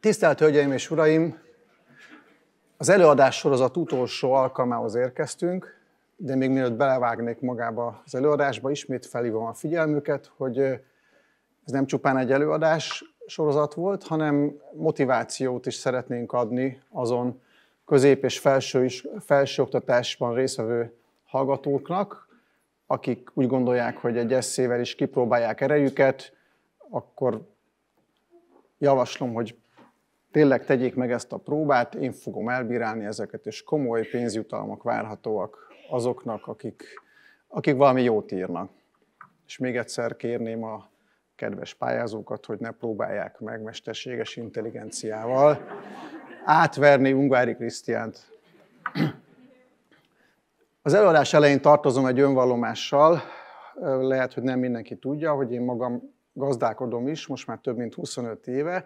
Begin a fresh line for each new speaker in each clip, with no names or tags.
Tisztelt Hölgyeim és Uraim! Az előadás sorozat utolsó alkalmához érkeztünk, de még mielőtt belevágnék magába az előadásba, ismét felhívom a figyelmüket, hogy ez nem csupán egy előadás sorozat volt, hanem motivációt is szeretnénk adni azon közép- és felső, is, felsőoktatásban részvevő hallgatóknak, akik úgy gondolják, hogy egy eszével is kipróbálják erejüket, akkor javaslom, hogy Tényleg tegyék meg ezt a próbát, én fogom elbírálni ezeket, és komoly pénzjutalmak várhatóak azoknak, akik, akik valami jót írnak. És még egyszer kérném a kedves pályázókat, hogy ne próbálják meg mesterséges intelligenciával átverni Ungári Krisztiánt. Az előadás elején tartozom egy önvallomással, lehet, hogy nem mindenki tudja, hogy én magam gazdálkodom is, most már több mint 25 éve,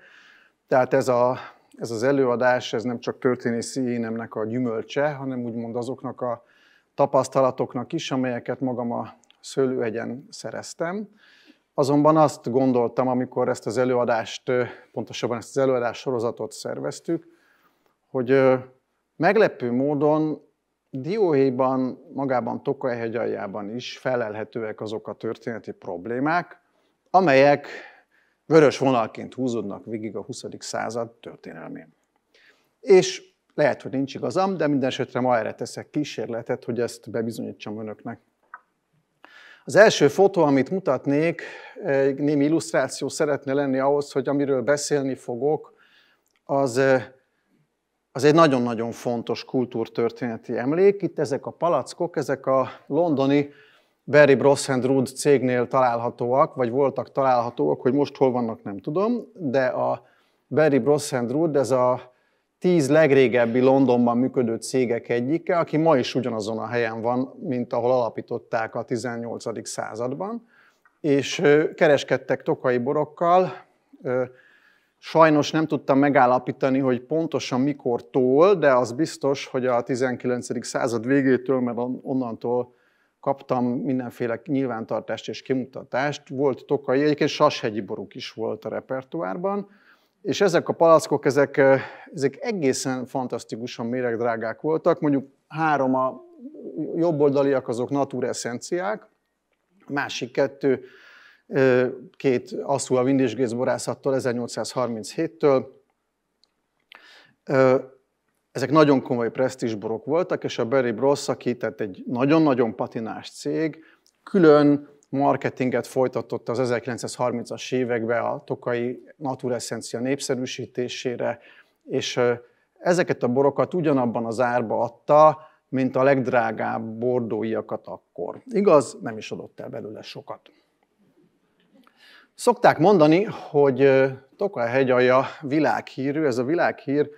tehát ez, a, ez az előadás, ez nem csak történészi énemnek a gyümölcse, hanem úgymond azoknak a tapasztalatoknak is, amelyeket magam a szőlőegyen szereztem. Azonban azt gondoltam, amikor ezt az előadást, pontosabban ezt az előadás sorozatot szerveztük, hogy meglepő módon Dióhéjban, magában Tokaj hegyaljában is felelhetőek azok a történeti problémák, amelyek vörös vonalként húzódnak végig a 20. század történelmén. És lehet, hogy nincs igazam, de minden esetre ma erre teszek kísérletet, hogy ezt bebizonyítsam önöknek. Az első fotó, amit mutatnék, némi illusztráció szeretne lenni ahhoz, hogy amiről beszélni fogok, az, eh, az egy nagyon-nagyon fontos kultúrtörténeti emlék. Itt ezek a palackok, ezek a londoni Barry and Rood cégnél találhatóak, vagy voltak találhatóak, hogy most hol vannak, nem tudom, de a Barry and Rood, ez a tíz legrégebbi Londonban működő cégek egyike, aki ma is ugyanazon a helyen van, mint ahol alapították a 18. században, és kereskedtek tokai borokkal, Sajnos nem tudtam megállapítani, hogy pontosan mikor tól, de az biztos, hogy a 19. század végétől, mert onnantól kaptam mindenféle nyilvántartást és kimutatást, volt tokai, egyébként sashegyi boruk is volt a repertoárban, és ezek a palackok, ezek, ezek egészen fantasztikusan méregdrágák voltak, mondjuk három a jobboldaliak azok natureszenciák, másik kettő, két asszú a borászattól 1837-től, ezek nagyon komoly presztízsborok voltak, és a Barry Bros, aki tehát egy nagyon-nagyon patinás cég, külön marketinget folytatott az 1930-as években a tokai Naturessencia népszerűsítésére, és ezeket a borokat ugyanabban az árba adta, mint a legdrágább bordóiakat akkor. Igaz, nem is adott el belőle sokat. Szokták mondani, hogy Tokaj hegyalja világhírű, ez a világhír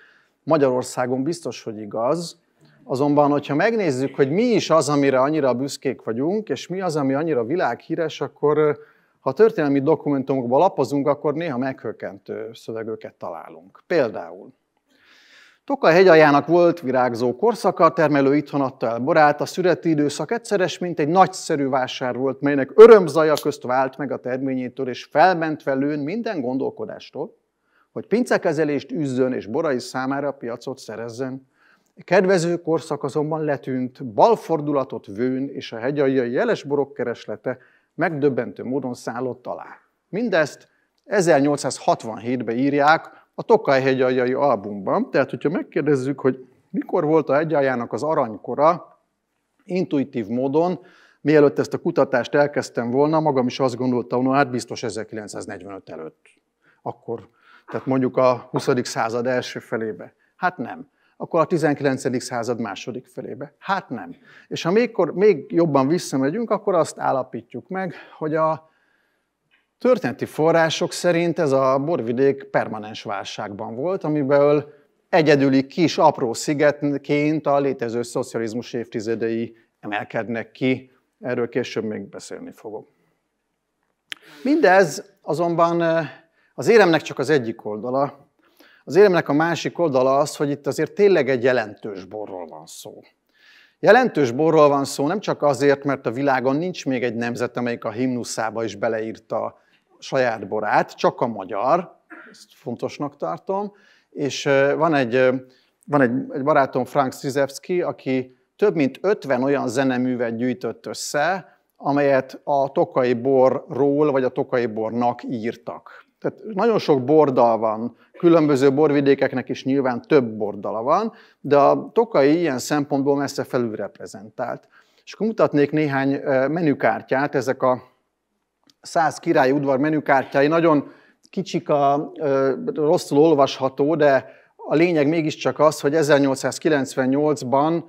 Magyarországon biztos, hogy igaz, azonban, hogyha megnézzük, hogy mi is az, amire annyira büszkék vagyunk, és mi az, ami annyira világhíres, akkor ha történelmi dokumentumokba lapozunk, akkor néha meghökkentő szövegöket találunk. Például Tokaj hegyajának volt virágzó korszaka, termelő itthon adta el borát, a születi időszak egyszeres, mint egy nagyszerű vásár volt, melynek örömzaja közt vált meg a terményétől, és felment felőn minden gondolkodástól hogy pincekezelést üzzön és borai számára piacot szerezzen. A kedvező korszak azonban letűnt, balfordulatot vőn és a hegyaljai jeles borok kereslete megdöbbentő módon szállott alá. Mindezt 1867-ben írják a Tokaj hegyaljai albumban, tehát hogyha megkérdezzük, hogy mikor volt a hegyaljának az aranykora, intuitív módon, mielőtt ezt a kutatást elkezdtem volna, magam is azt gondoltam, hogy hát biztos 1945 előtt. Akkor tehát mondjuk a 20. század első felébe. Hát nem. Akkor a 19. század második felébe. Hát nem. És ha még, még jobban visszamegyünk, akkor azt állapítjuk meg, hogy a történeti források szerint ez a borvidék permanens válságban volt, amiből egyedüli kis apró szigetként a létező szocializmus évtizedei emelkednek ki. Erről később még beszélni fogok. Mindez azonban eh, az éremnek csak az egyik oldala. Az éremnek a másik oldala az, hogy itt azért tényleg egy jelentős borról van szó. Jelentős borról van szó nem csak azért, mert a világon nincs még egy nemzet, amelyik a himnuszába is beleírta saját borát, csak a magyar, ezt fontosnak tartom, és van egy, van egy, egy barátom, Frank Szizewski, aki több mint 50 olyan zeneművet gyűjtött össze, amelyet a tokai borról vagy a tokai bornak írtak. Tehát nagyon sok bordal van, különböző borvidékeknek is nyilván több bordala van, de a Tokai ilyen szempontból messze felülreprezentált. És akkor mutatnék néhány menükártyát, ezek a száz királyi udvar menükártyái, nagyon kicsik a rosszul olvasható, de a lényeg mégiscsak az, hogy 1898-ban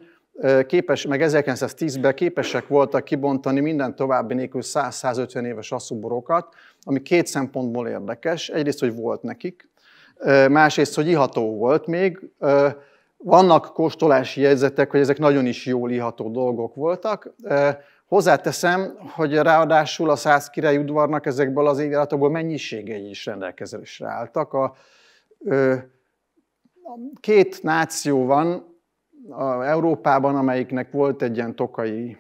képes, meg 1910-ben képesek voltak kibontani minden további nélkül 100-150 éves asszuborokat, ami két szempontból érdekes. Egyrészt, hogy volt nekik, másrészt, hogy iható volt még. Vannak kóstolási jegyzetek, hogy ezek nagyon is jól iható dolgok voltak. Hozzáteszem, hogy ráadásul a száz király udvarnak ezekből az évjáratokból mennyiségei is rendelkezésre álltak. A, a két náció van a Európában, amelyiknek volt egy ilyen tokai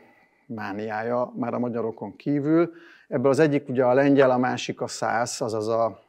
mániája, már a magyarokon kívül, Ebből az egyik ugye a lengyel, a másik a száz, azaz a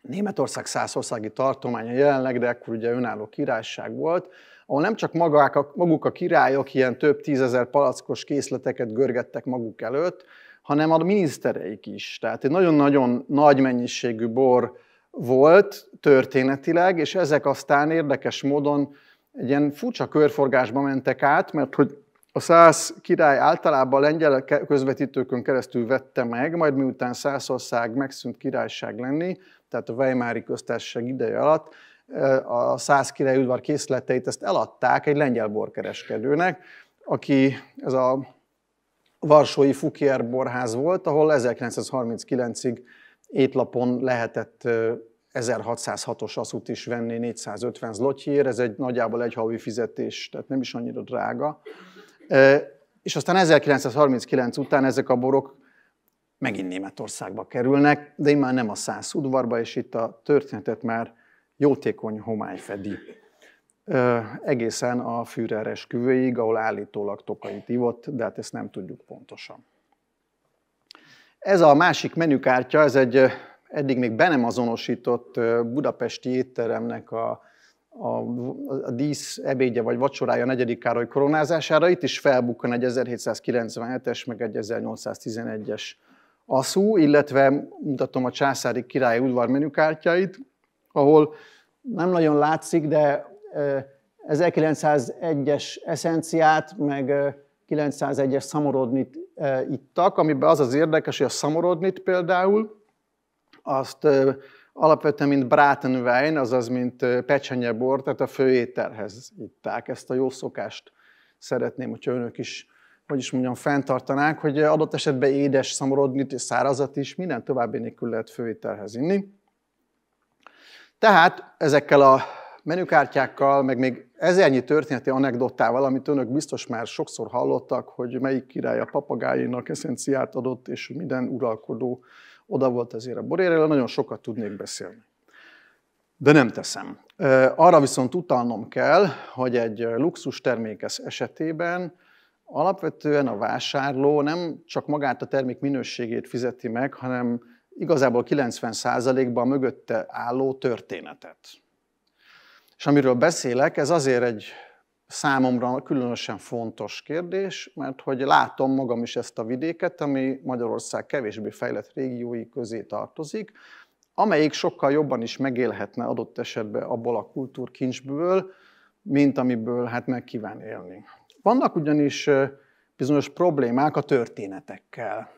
Németország százországi tartománya jelenleg, de ekkor ugye önálló királyság volt, ahol nem csak magák, maguk a királyok ilyen több tízezer palackos készleteket görgettek maguk előtt, hanem a minisztereik is. Tehát egy nagyon-nagyon nagy mennyiségű bor volt történetileg, és ezek aztán érdekes módon egy ilyen furcsa körforgásba mentek át, mert hogy a száz király általában a lengyel közvetítőkön keresztül vette meg, majd miután Szászország megszűnt királyság lenni, tehát a Weimári köztársaság ideje alatt, eh, a száz király udvar készleteit ezt eladták egy lengyel borkereskedőnek, aki ez a Varsói Fukier borház volt, ahol 1939-ig étlapon lehetett 1606-os eh, aszut is venni 450 zlotyér, ez egy nagyjából egy havi fizetés, tehát nem is annyira drága. És aztán 1939 után ezek a borok megint Németországba kerülnek, de immár nem a száz udvarba, és itt a történetet már jótékony homály fedi. Egészen a Führer esküvőig, ahol állítólag tokait ivott, de hát ezt nem tudjuk pontosan. Ez a másik menükártya, ez egy eddig még be nem azonosított budapesti étteremnek a a, a dísz ebédje vagy vacsorája negyedik Károly koronázására, itt is felbukkan egy 1797-es, meg egy 1811-es aszú, illetve mutatom a császári királyi udvar menükártyáit, ahol nem nagyon látszik, de 1901-es e, eszenciát, meg 901-es e, szamorodnit e, ittak, amiben az az érdekes, hogy a szamorodnit például, azt alapvetően mint Bratenwein, azaz mint pecsenyebor, tehát a főételhez itták. Ezt a jó szokást szeretném, hogyha önök is, hogy is mondjam, fenntartanák, hogy adott esetben édes szamorodnit, szárazat is, minden további nélkül lehet főételhez inni. Tehát ezekkel a menükártyákkal, meg még ezernyi történeti anekdotával, amit önök biztos már sokszor hallottak, hogy melyik király a papagáinak eszenciát adott, és minden uralkodó oda volt ezért a borérrel, nagyon sokat tudnék beszélni. De nem teszem. Arra viszont utalnom kell, hogy egy luxus termékes esetében alapvetően a vásárló nem csak magát a termék minőségét fizeti meg, hanem igazából 90%-ban mögötte álló történetet. És amiről beszélek, ez azért egy számomra különösen fontos kérdés, mert hogy látom magam is ezt a vidéket, ami Magyarország kevésbé fejlett régiói közé tartozik, amelyik sokkal jobban is megélhetne adott esetben abból a kultúrkincsből, mint amiből hát meg kíván élni. Vannak ugyanis bizonyos problémák a történetekkel.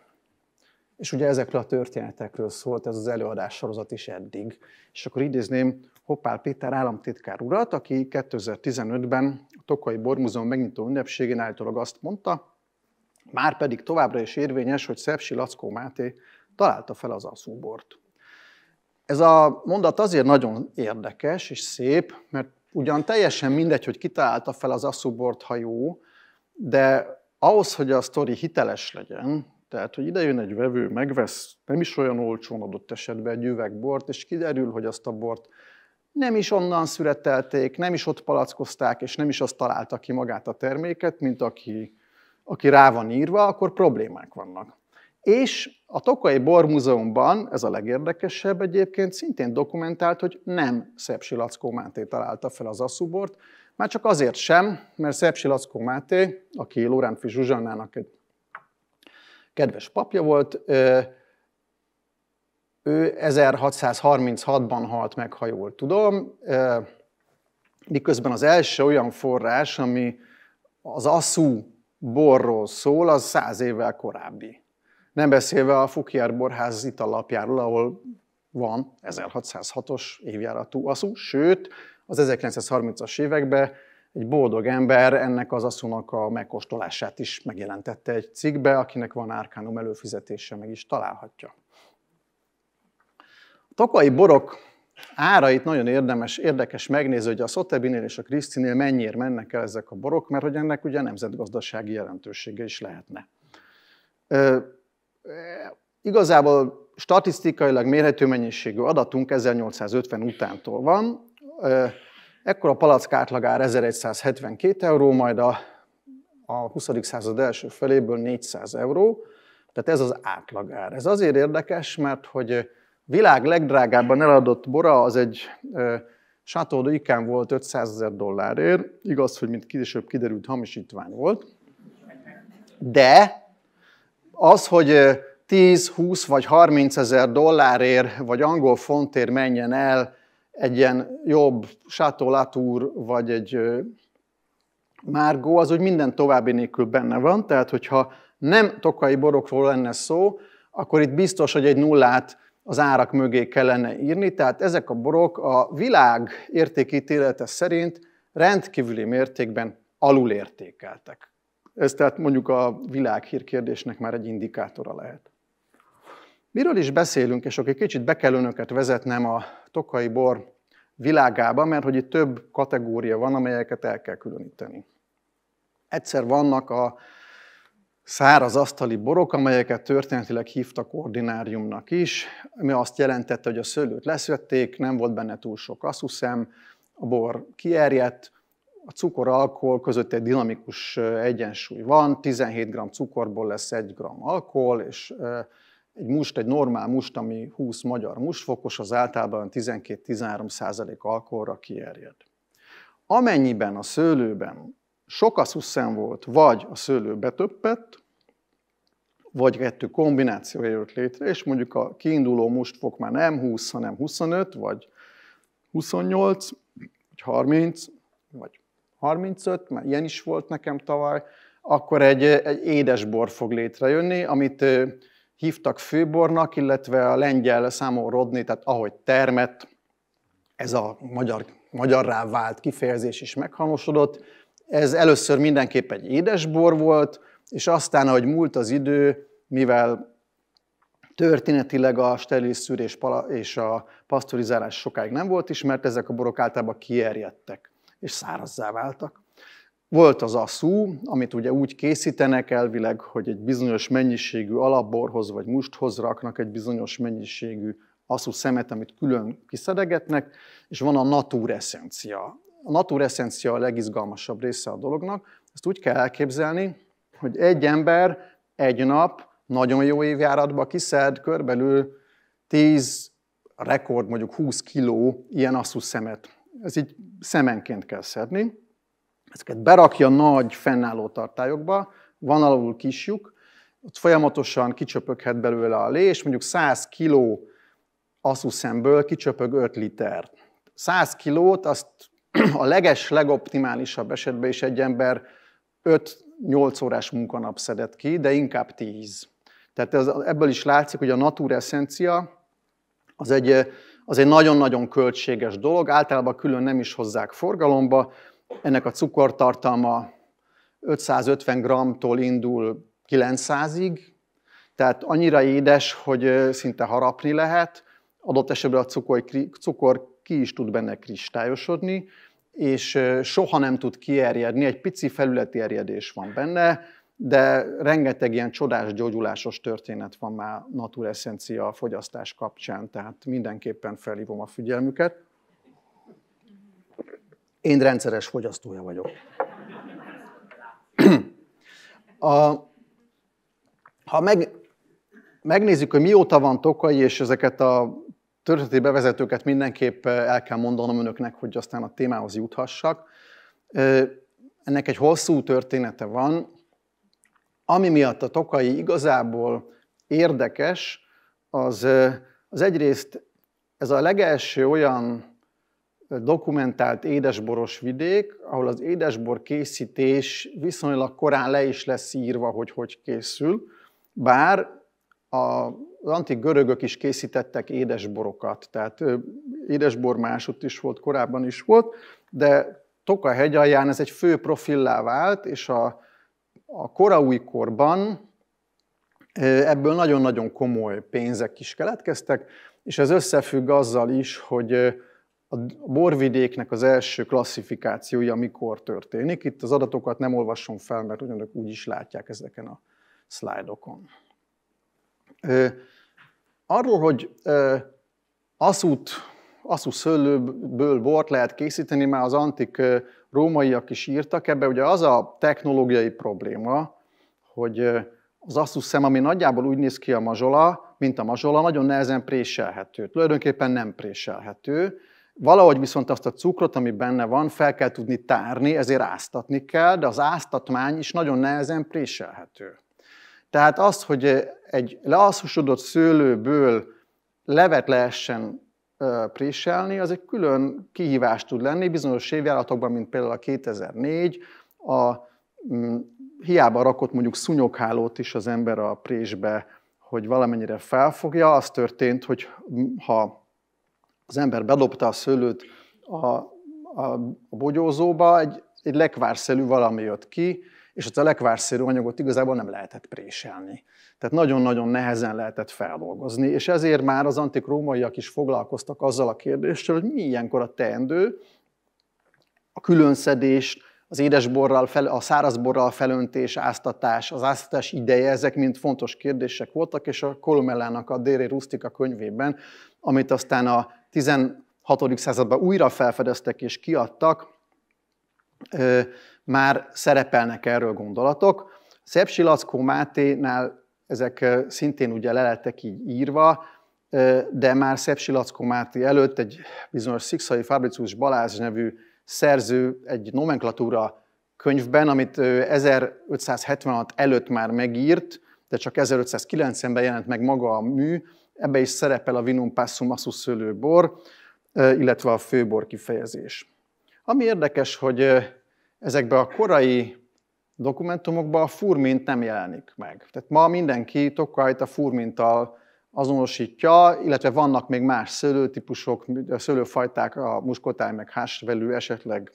És ugye ezekről a történetekről szólt ez az előadás sorozat is eddig. És akkor idézném Hoppál Péter államtitkár urat, aki 2015-ben a Tokai Bormuzon megnyitó ünnepségén állítólag azt mondta, már pedig továbbra is érvényes, hogy Szepsi Lackó Máté találta fel az aszúbort. Ez a mondat azért nagyon érdekes és szép, mert ugyan teljesen mindegy, hogy kitalálta fel az asszubort, ha jó, de ahhoz, hogy a sztori hiteles legyen, tehát, hogy ide jön egy vevő, megvesz nem is olyan olcsón adott esetben egy üveg bort, és kiderül, hogy azt a bort nem is onnan szüretelték, nem is ott palackozták, és nem is azt találta ki magát a terméket, mint aki, aki rá van írva, akkor problémák vannak. És a Tokai Bormúzeumban, ez a legérdekesebb egyébként, szintén dokumentált, hogy nem Szepsi Lackó Máté találta fel az asszubort, már csak azért sem, mert Szepsi Lackó Máté, aki Lóránfi Zsuzsannának egy kedves papja volt, ő 1636-ban halt meg, ha jól tudom, miközben az első olyan forrás, ami az aszú borról szól, az száz évvel korábbi. Nem beszélve a Fukier borház italapjáról, ahol van 1606-os évjáratú aszú, sőt, az 1930-as években egy boldog ember ennek az asszúnak a megkóstolását is megjelentette egy cikkbe, akinek van árkánum előfizetése, meg is találhatja tokai borok árait nagyon érdemes, érdekes megnézni, hogy a Szotebinél és a Krisztinél mennyire mennek el ezek a borok, mert hogy ennek ugye nemzetgazdasági jelentősége is lehetne. E, igazából statisztikailag mérhető mennyiségű adatunk 1850 utántól van. E, ekkor a palack átlagár 1172 euró, majd a, a 20. század első feléből 400 euró, tehát ez az átlagár. Ez azért érdekes, mert hogy világ legdrágábban eladott bora az egy Chateau de Icán volt 500 ezer dollárért. Igaz, hogy mint később kiderült, hamisítvány volt. De az, hogy 10, 20 vagy 30 ezer dollárért, vagy angol fontért menjen el egy ilyen jobb Chateau Latour, vagy egy Márgó, az úgy minden további nélkül benne van, tehát hogyha nem tokai borokról lenne szó, akkor itt biztos, hogy egy nullát az árak mögé kellene írni, tehát ezek a borok a világ értékítélete szerint rendkívüli mértékben alulértékeltek. Ez tehát mondjuk a világhírkérdésnek már egy indikátora lehet. Miről is beszélünk, és aki kicsit be kell önöket vezetnem a tokai bor világába, mert hogy itt több kategória van, amelyeket el kell különíteni. Egyszer vannak a száraz asztali borok, amelyeket történetileg hívtak ordináriumnak is, ami azt jelentette, hogy a szőlőt leszvették, nem volt benne túl sok asszuszem, a bor kierjedt, a cukor-alkohol között egy dinamikus egyensúly van, 17 g cukorból lesz 1 g alkohol, és egy must, egy normál must, ami 20 magyar mustfokos, az általában 12-13 alkoholra kierjed. Amennyiben a szőlőben sok szuszen volt, vagy a szőlő betöppett, vagy kettő kombinációja jött létre, és mondjuk a kiinduló most fog már nem 20, hanem 25, vagy 28, vagy 30, vagy 35, mert ilyen is volt nekem tavaly, akkor egy, egy édesbor fog létrejönni, amit hívtak főbornak, illetve a lengyel számú rodni, tehát ahogy termett, ez a magyar, magyarrá vált kifejezés is meghanosodott, ez először mindenképp egy édesbor volt, és aztán, ahogy múlt az idő, mivel történetileg a steril szűrés és a pasztorizálás sokáig nem volt ismert, ezek a borok általában kierjedtek és szárazzá váltak. Volt az szú, amit ugye úgy készítenek elvileg, hogy egy bizonyos mennyiségű alapborhoz vagy musthoz raknak egy bizonyos mennyiségű aszú szemet, amit külön kiszedegetnek, és van a natúr eszencia, a natureszencia a legizgalmasabb része a dolognak. Ezt úgy kell elképzelni, hogy egy ember egy nap nagyon jó évjáratba kiszed körbelül 10, rekord mondjuk 20 kiló ilyen asszus szemet. Ez így szemenként kell szedni. Ezeket berakja nagy fennálló tartályokba, van alul kisjuk, ott folyamatosan kicsöpöghet belőle a lé, és mondjuk 100 kiló szemből kicsöpög 5 liter. 100 kilót azt a leges, legoptimálisabb esetben is egy ember 5-8 órás munkanap szedett ki, de inkább 10. Tehát ez, ebből is látszik, hogy a eszencia az egy, az egy nagyon-nagyon költséges dolog, általában külön nem is hozzák forgalomba, ennek a cukortartalma 550 g-tól indul 900-ig, tehát annyira édes, hogy szinte harapni lehet, adott esetben a cukor, cukor ki is tud benne kristályosodni, és soha nem tud kierjedni, egy pici felületi erjedés van benne, de rengeteg ilyen csodás gyógyulásos történet van már naturessencia fogyasztás kapcsán, tehát mindenképpen felhívom a figyelmüket. Én rendszeres fogyasztója vagyok. A, ha meg, megnézzük, hogy mióta van Tokai, és ezeket a történeti bevezetőket mindenképp el kell mondanom önöknek, hogy aztán a témához juthassak. Ennek egy hosszú története van, ami miatt a Tokai igazából érdekes, az, az egyrészt ez a legelső olyan dokumentált édesboros vidék, ahol az édesbor készítés viszonylag korán le is lesz írva, hogy hogy készül, bár az antik görögök is készítettek édesborokat, tehát édesbor másutt is volt, korábban is volt, de Toka hegy alján ez egy fő profillá vált, és a, a újkorban ebből nagyon-nagyon komoly pénzek is keletkeztek, és ez összefügg azzal is, hogy a borvidéknek az első klasszifikációja mikor történik. Itt az adatokat nem olvasom fel, mert úgy is látják ezeken a szlájdokon. Arról, hogy aszút, aszú szőlőből bort lehet készíteni, már az antik rómaiak is írtak, ebbe ugye az a technológiai probléma, hogy az aszú szem, ami nagyjából úgy néz ki a mazsola, mint a mazsola, nagyon nehezen préselhető. Tulajdonképpen nem préselhető. Valahogy viszont azt a cukrot, ami benne van, fel kell tudni tárni, ezért áztatni kell, de az áztatmány is nagyon nehezen préselhető. Tehát az, hogy egy leaszusodott szőlőből levet lehessen préselni, az egy külön kihívás tud lenni bizonyos évjáratokban, mint például a 2004, a mm, hiába rakott mondjuk szúnyoghálót is az ember a présbe, hogy valamennyire felfogja, az történt, hogy ha az ember bedobta a szőlőt a, a, a bogyózóba, egy, egy lekvárszelű valami jött ki, és a lekvárszérű anyagot igazából nem lehetett préselni. Tehát nagyon-nagyon nehezen lehetett feldolgozni, és ezért már az antik rómaiak is foglalkoztak azzal a kérdéssel, hogy mi ilyenkor a teendő, a különszedés, az édesborral, fel, a szárazborral felöntés, áztatás, az áztatás ideje, ezek mind fontos kérdések voltak, és a Kolumellának a Déré Rustika könyvében, amit aztán a 16. században újra felfedeztek és kiadtak, már szerepelnek erről gondolatok. Szepsi Lackó Máténál ezek szintén ugye leletek így írva, de már Szepsi Lackó Máté előtt egy bizonyos Szikszai Fabricius Balázs nevű szerző egy nomenklatúra könyvben, amit 1576 előtt már megírt, de csak 1590-ben jelent meg maga a mű, ebbe is szerepel a vinum passum assus szőlőbor, illetve a főbor kifejezés. Ami érdekes, hogy ezekben a korai dokumentumokban a furmint nem jelenik meg. Tehát ma mindenki Tokajt a furmintal azonosítja, illetve vannak még más szőlőtípusok, a szőlőfajták, a muskotály, meg hásvelő, esetleg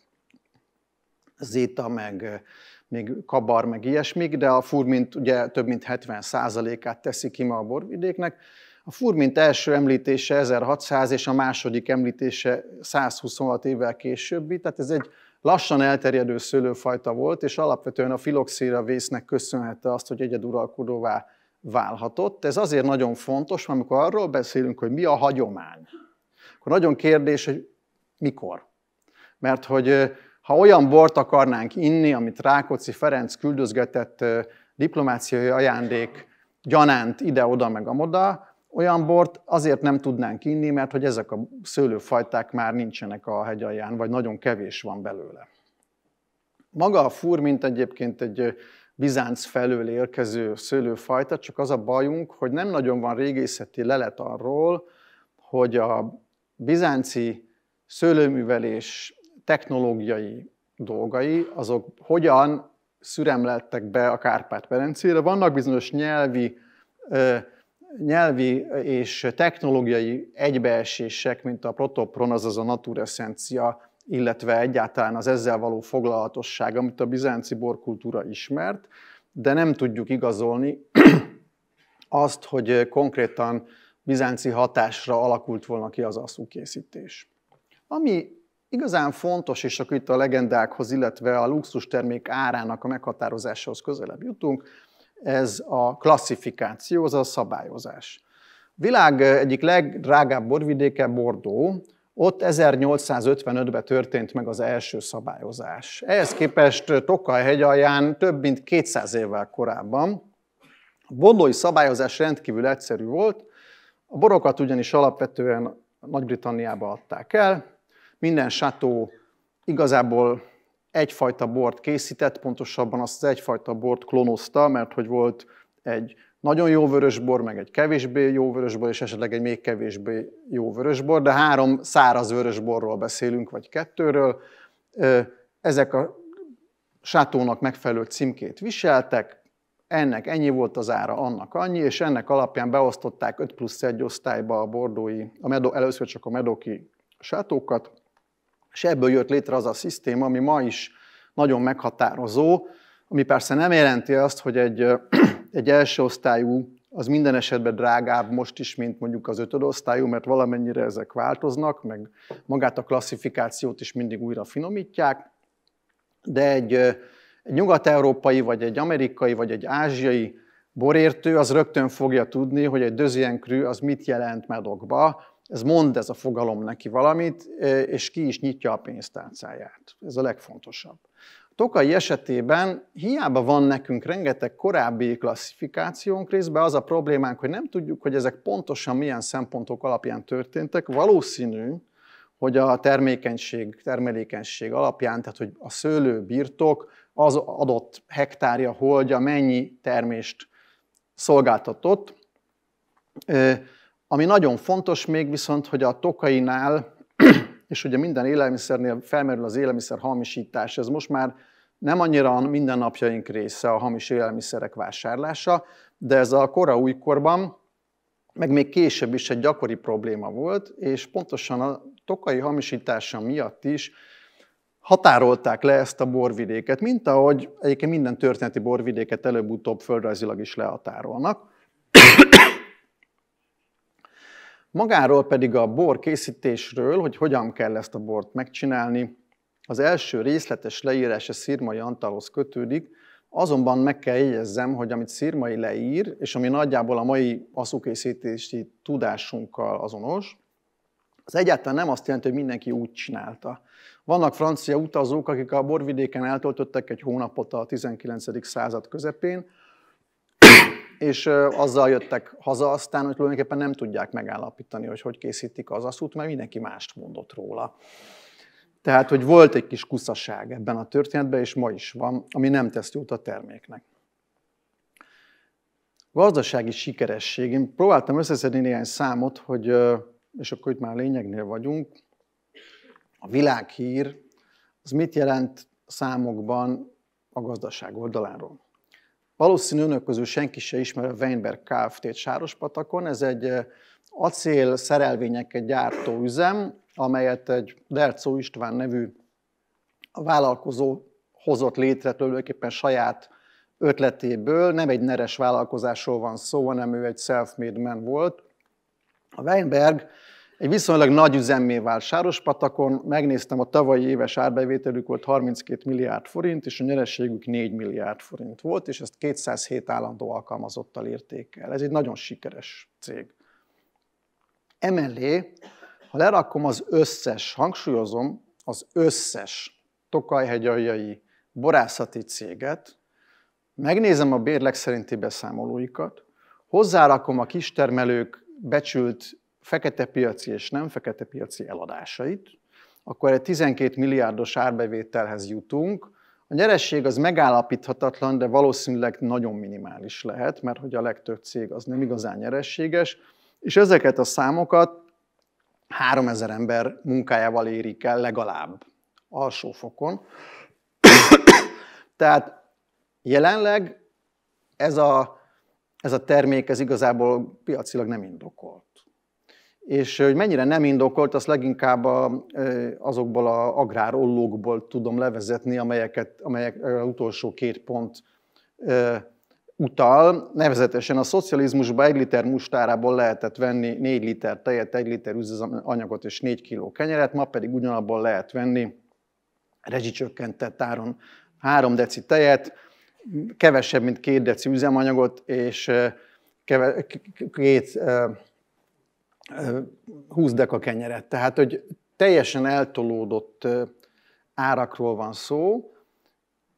zéta, meg még kabar, meg ilyesmik, de a furmint ugye több mint 70%-át teszi ki ma a borvidéknek. A furmint első említése 1600 és a második említése 126 évvel későbbi, tehát ez egy lassan elterjedő szőlőfajta volt, és alapvetően a filoxíra vésznek köszönhette azt, hogy egyeduralkodóvá válhatott. Ez azért nagyon fontos, mert amikor arról beszélünk, hogy mi a hagyomány, akkor nagyon kérdés, hogy mikor. Mert hogy ha olyan bort akarnánk inni, amit Rákóczi Ferenc küldözgetett diplomáciai ajándék gyanánt ide-oda meg amoda, olyan bort azért nem tudnánk inni, mert hogy ezek a szőlőfajták már nincsenek a hegyalján, vagy nagyon kevés van belőle. Maga a fur, mint egyébként egy Bizánc felől érkező szőlőfajta, csak az a bajunk, hogy nem nagyon van régészeti lelet arról, hogy a bizánci szőlőművelés technológiai dolgai, azok hogyan szüremlettek be a Kárpát-Perencére. Vannak bizonyos nyelvi nyelvi és technológiai egybeesések, mint a protopron, azaz a naturessencia, illetve egyáltalán az ezzel való foglalatosság, amit a bizánci borkultúra ismert, de nem tudjuk igazolni azt, hogy konkrétan bizánci hatásra alakult volna ki az asszúkészítés. Ami igazán fontos, és akkor itt a legendákhoz, illetve a luxustermék árának a meghatározásához közelebb jutunk, ez a klasszifikáció, az a szabályozás. A világ egyik legdrágább borvidéke Bordó, ott 1855-ben történt meg az első szabályozás. Ehhez képest Tokaj alján több mint 200 évvel korábban. A bordói szabályozás rendkívül egyszerű volt, a borokat ugyanis alapvetően Nagy-Britanniába adták el, minden sató igazából egyfajta bort készített, pontosabban azt az egyfajta bort klonozta, mert hogy volt egy nagyon jó vörösbor, meg egy kevésbé jó vörösbor, és esetleg egy még kevésbé jó vörösbor, de három száraz vörösborról beszélünk, vagy kettőről. Ezek a sátónak megfelelő címkét viseltek, ennek ennyi volt az ára, annak annyi, és ennek alapján beosztották 5 plusz 1 osztályba a bordói, a medo, először csak a medoki sátókat, és ebből jött létre az a szisztéma, ami ma is nagyon meghatározó, ami persze nem jelenti azt, hogy egy, egy első osztályú az minden esetben drágább most is, mint mondjuk az ötödosztályú, mert valamennyire ezek változnak, meg magát a klasszifikációt is mindig újra finomítják, de egy, egy nyugat-európai, vagy egy amerikai, vagy egy ázsiai borértő az rögtön fogja tudni, hogy egy dözienkrű az mit jelent medokba, ez mond ez a fogalom neki valamit, és ki is nyitja a pénztárcáját. Ez a legfontosabb. A tokai esetében hiába van nekünk rengeteg korábbi klasszifikációnk részben, az a problémánk, hogy nem tudjuk, hogy ezek pontosan milyen szempontok alapján történtek. Valószínű, hogy a termékenység, termelékenység alapján, tehát hogy a szőlő birtok az adott hektárja holdja mennyi termést szolgáltatott, ami nagyon fontos még viszont, hogy a tokainál, és ugye minden élelmiszernél felmerül az élelmiszer hamisítás, ez most már nem annyira mindennapjaink része a hamis élelmiszerek vásárlása, de ez a kora újkorban, meg még később is egy gyakori probléma volt, és pontosan a tokai hamisítása miatt is határolták le ezt a borvidéket, mint ahogy egyébként minden történeti borvidéket előbb-utóbb földrajzilag is lehatárolnak. Magáról pedig a bor készítésről, hogy hogyan kell ezt a bort megcsinálni, az első részletes leírása Szirmai Antalhoz kötődik, azonban meg kell jegyezzem, hogy amit Szirmai leír, és ami nagyjából a mai aszukészítési tudásunkkal azonos, az egyáltalán nem azt jelenti, hogy mindenki úgy csinálta. Vannak francia utazók, akik a borvidéken eltöltöttek egy hónapot a 19. század közepén, és azzal jöttek haza aztán, hogy tulajdonképpen nem tudják megállapítani, hogy hogy készítik az aszút, mert mindenki mást mondott róla. Tehát, hogy volt egy kis kuszaság ebben a történetben, és ma is van, ami nem tesz jót a terméknek. Gazdasági sikeresség. Én próbáltam összeszedni néhány számot, hogy, és akkor itt már lényegnél vagyunk, a világhír, az mit jelent számokban a gazdaság oldaláról. Valószínű önök közül senki se ismer a Weinberg Kft-t Sárospatakon. Ez egy eh, acél szerelvényeket gyártó üzem, amelyet egy Dercó István nevű vállalkozó hozott létre tulajdonképpen saját ötletéből. Nem egy neres vállalkozásról van szó, hanem ő egy self-made man volt. A Weinberg egy viszonylag nagy üzemmé vált Sárospatakon, megnéztem, a tavalyi éves árbevételük volt 32 milliárd forint, és a nyerességük 4 milliárd forint volt, és ezt 207 állandó alkalmazottal érték el. Ez egy nagyon sikeres cég. Emellé, ha lerakom az összes, hangsúlyozom, az összes Tokajhegyaljai borászati céget, megnézem a bérlek szerinti beszámolóikat, hozzárakom a kistermelők becsült fekete piaci és nem fekete piaci eladásait, akkor egy 12 milliárdos árbevételhez jutunk. A nyeresség az megállapíthatatlan, de valószínűleg nagyon minimális lehet, mert hogy a legtöbb cég az nem igazán nyerességes, és ezeket a számokat 3000 ember munkájával érik el legalább alsó fokon. Tehát jelenleg ez a, ez a termék ez igazából piacilag nem indokolt és hogy mennyire nem indokolt, azt leginkább a, azokból a agrárollókból tudom levezetni, amelyeket, amelyek az utolsó két pont utal, nevezetesen a szocializmusban egy liter mustárából lehetett venni 4 liter tejet, egy liter anyagot és 4 kiló kenyeret, ma pedig ugyanabból lehet venni rezsicsökkentett áron 3 deci tejet, kevesebb, mint két deci üzemanyagot és keve, két 20 deka kenyeret. Tehát, hogy teljesen eltolódott árakról van szó,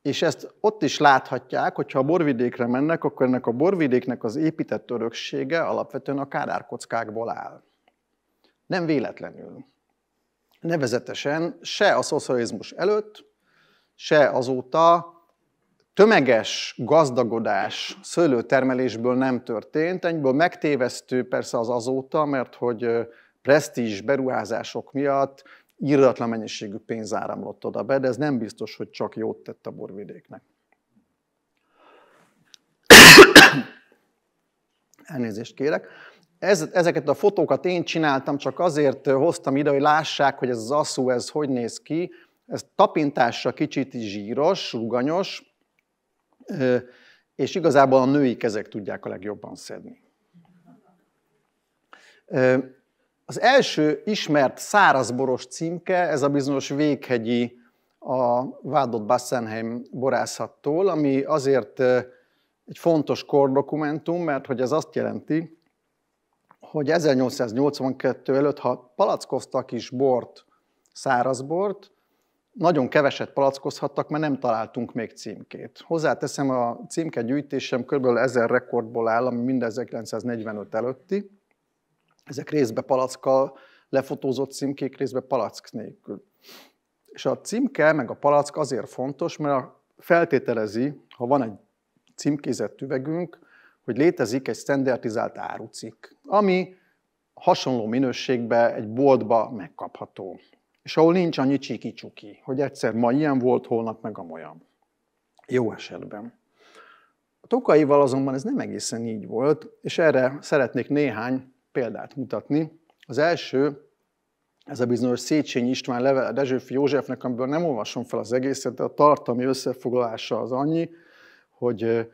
és ezt ott is láthatják, hogyha a borvidékre mennek, akkor ennek a borvidéknek az épített öröksége alapvetően a kárárkockákból áll. Nem véletlenül. Nevezetesen se a szocializmus előtt, se azóta tömeges gazdagodás szőlőtermelésből nem történt, ennyiből megtévesztő persze az azóta, mert hogy presztízs beruházások miatt írdatlan mennyiségű pénz áramlott oda be, de ez nem biztos, hogy csak jót tett a borvidéknek. Elnézést kérek. Ez, ezeket a fotókat én csináltam, csak azért hoztam ide, hogy lássák, hogy ez az aszú ez hogy néz ki. Ez tapintással kicsit zsíros, ruganyos, és igazából a női kezek tudják a legjobban szedni. Az első ismert szárazboros címke, ez a bizonyos véghegyi a vádott Bassenheim borászattól, ami azért egy fontos kordokumentum, mert hogy ez azt jelenti, hogy 1882 előtt, ha palackoztak is bort, szárazbort, nagyon keveset palackozhattak, mert nem találtunk még címkét. Hozzáteszem, a címke gyűjtésem kb. 1000 rekordból áll, ami mind 1945 előtti. Ezek részbe palackkal lefotózott címkék, részbe palack nélkül. És a címke meg a palack azért fontos, mert feltételezi, ha van egy címkézett üvegünk, hogy létezik egy standardizált árucikk, ami hasonló minőségben egy boltba megkapható és ahol nincs annyi csiki-csuki, hogy egyszer ma ilyen volt, holnap meg a amolyan. Jó esetben. A tokaival azonban ez nem egészen így volt, és erre szeretnék néhány példát mutatni. Az első, ez a bizonyos Széchenyi István levele Dezsőfi Józsefnek, amiből nem olvasom fel az egészet, de a tartalmi összefoglalása az annyi, hogy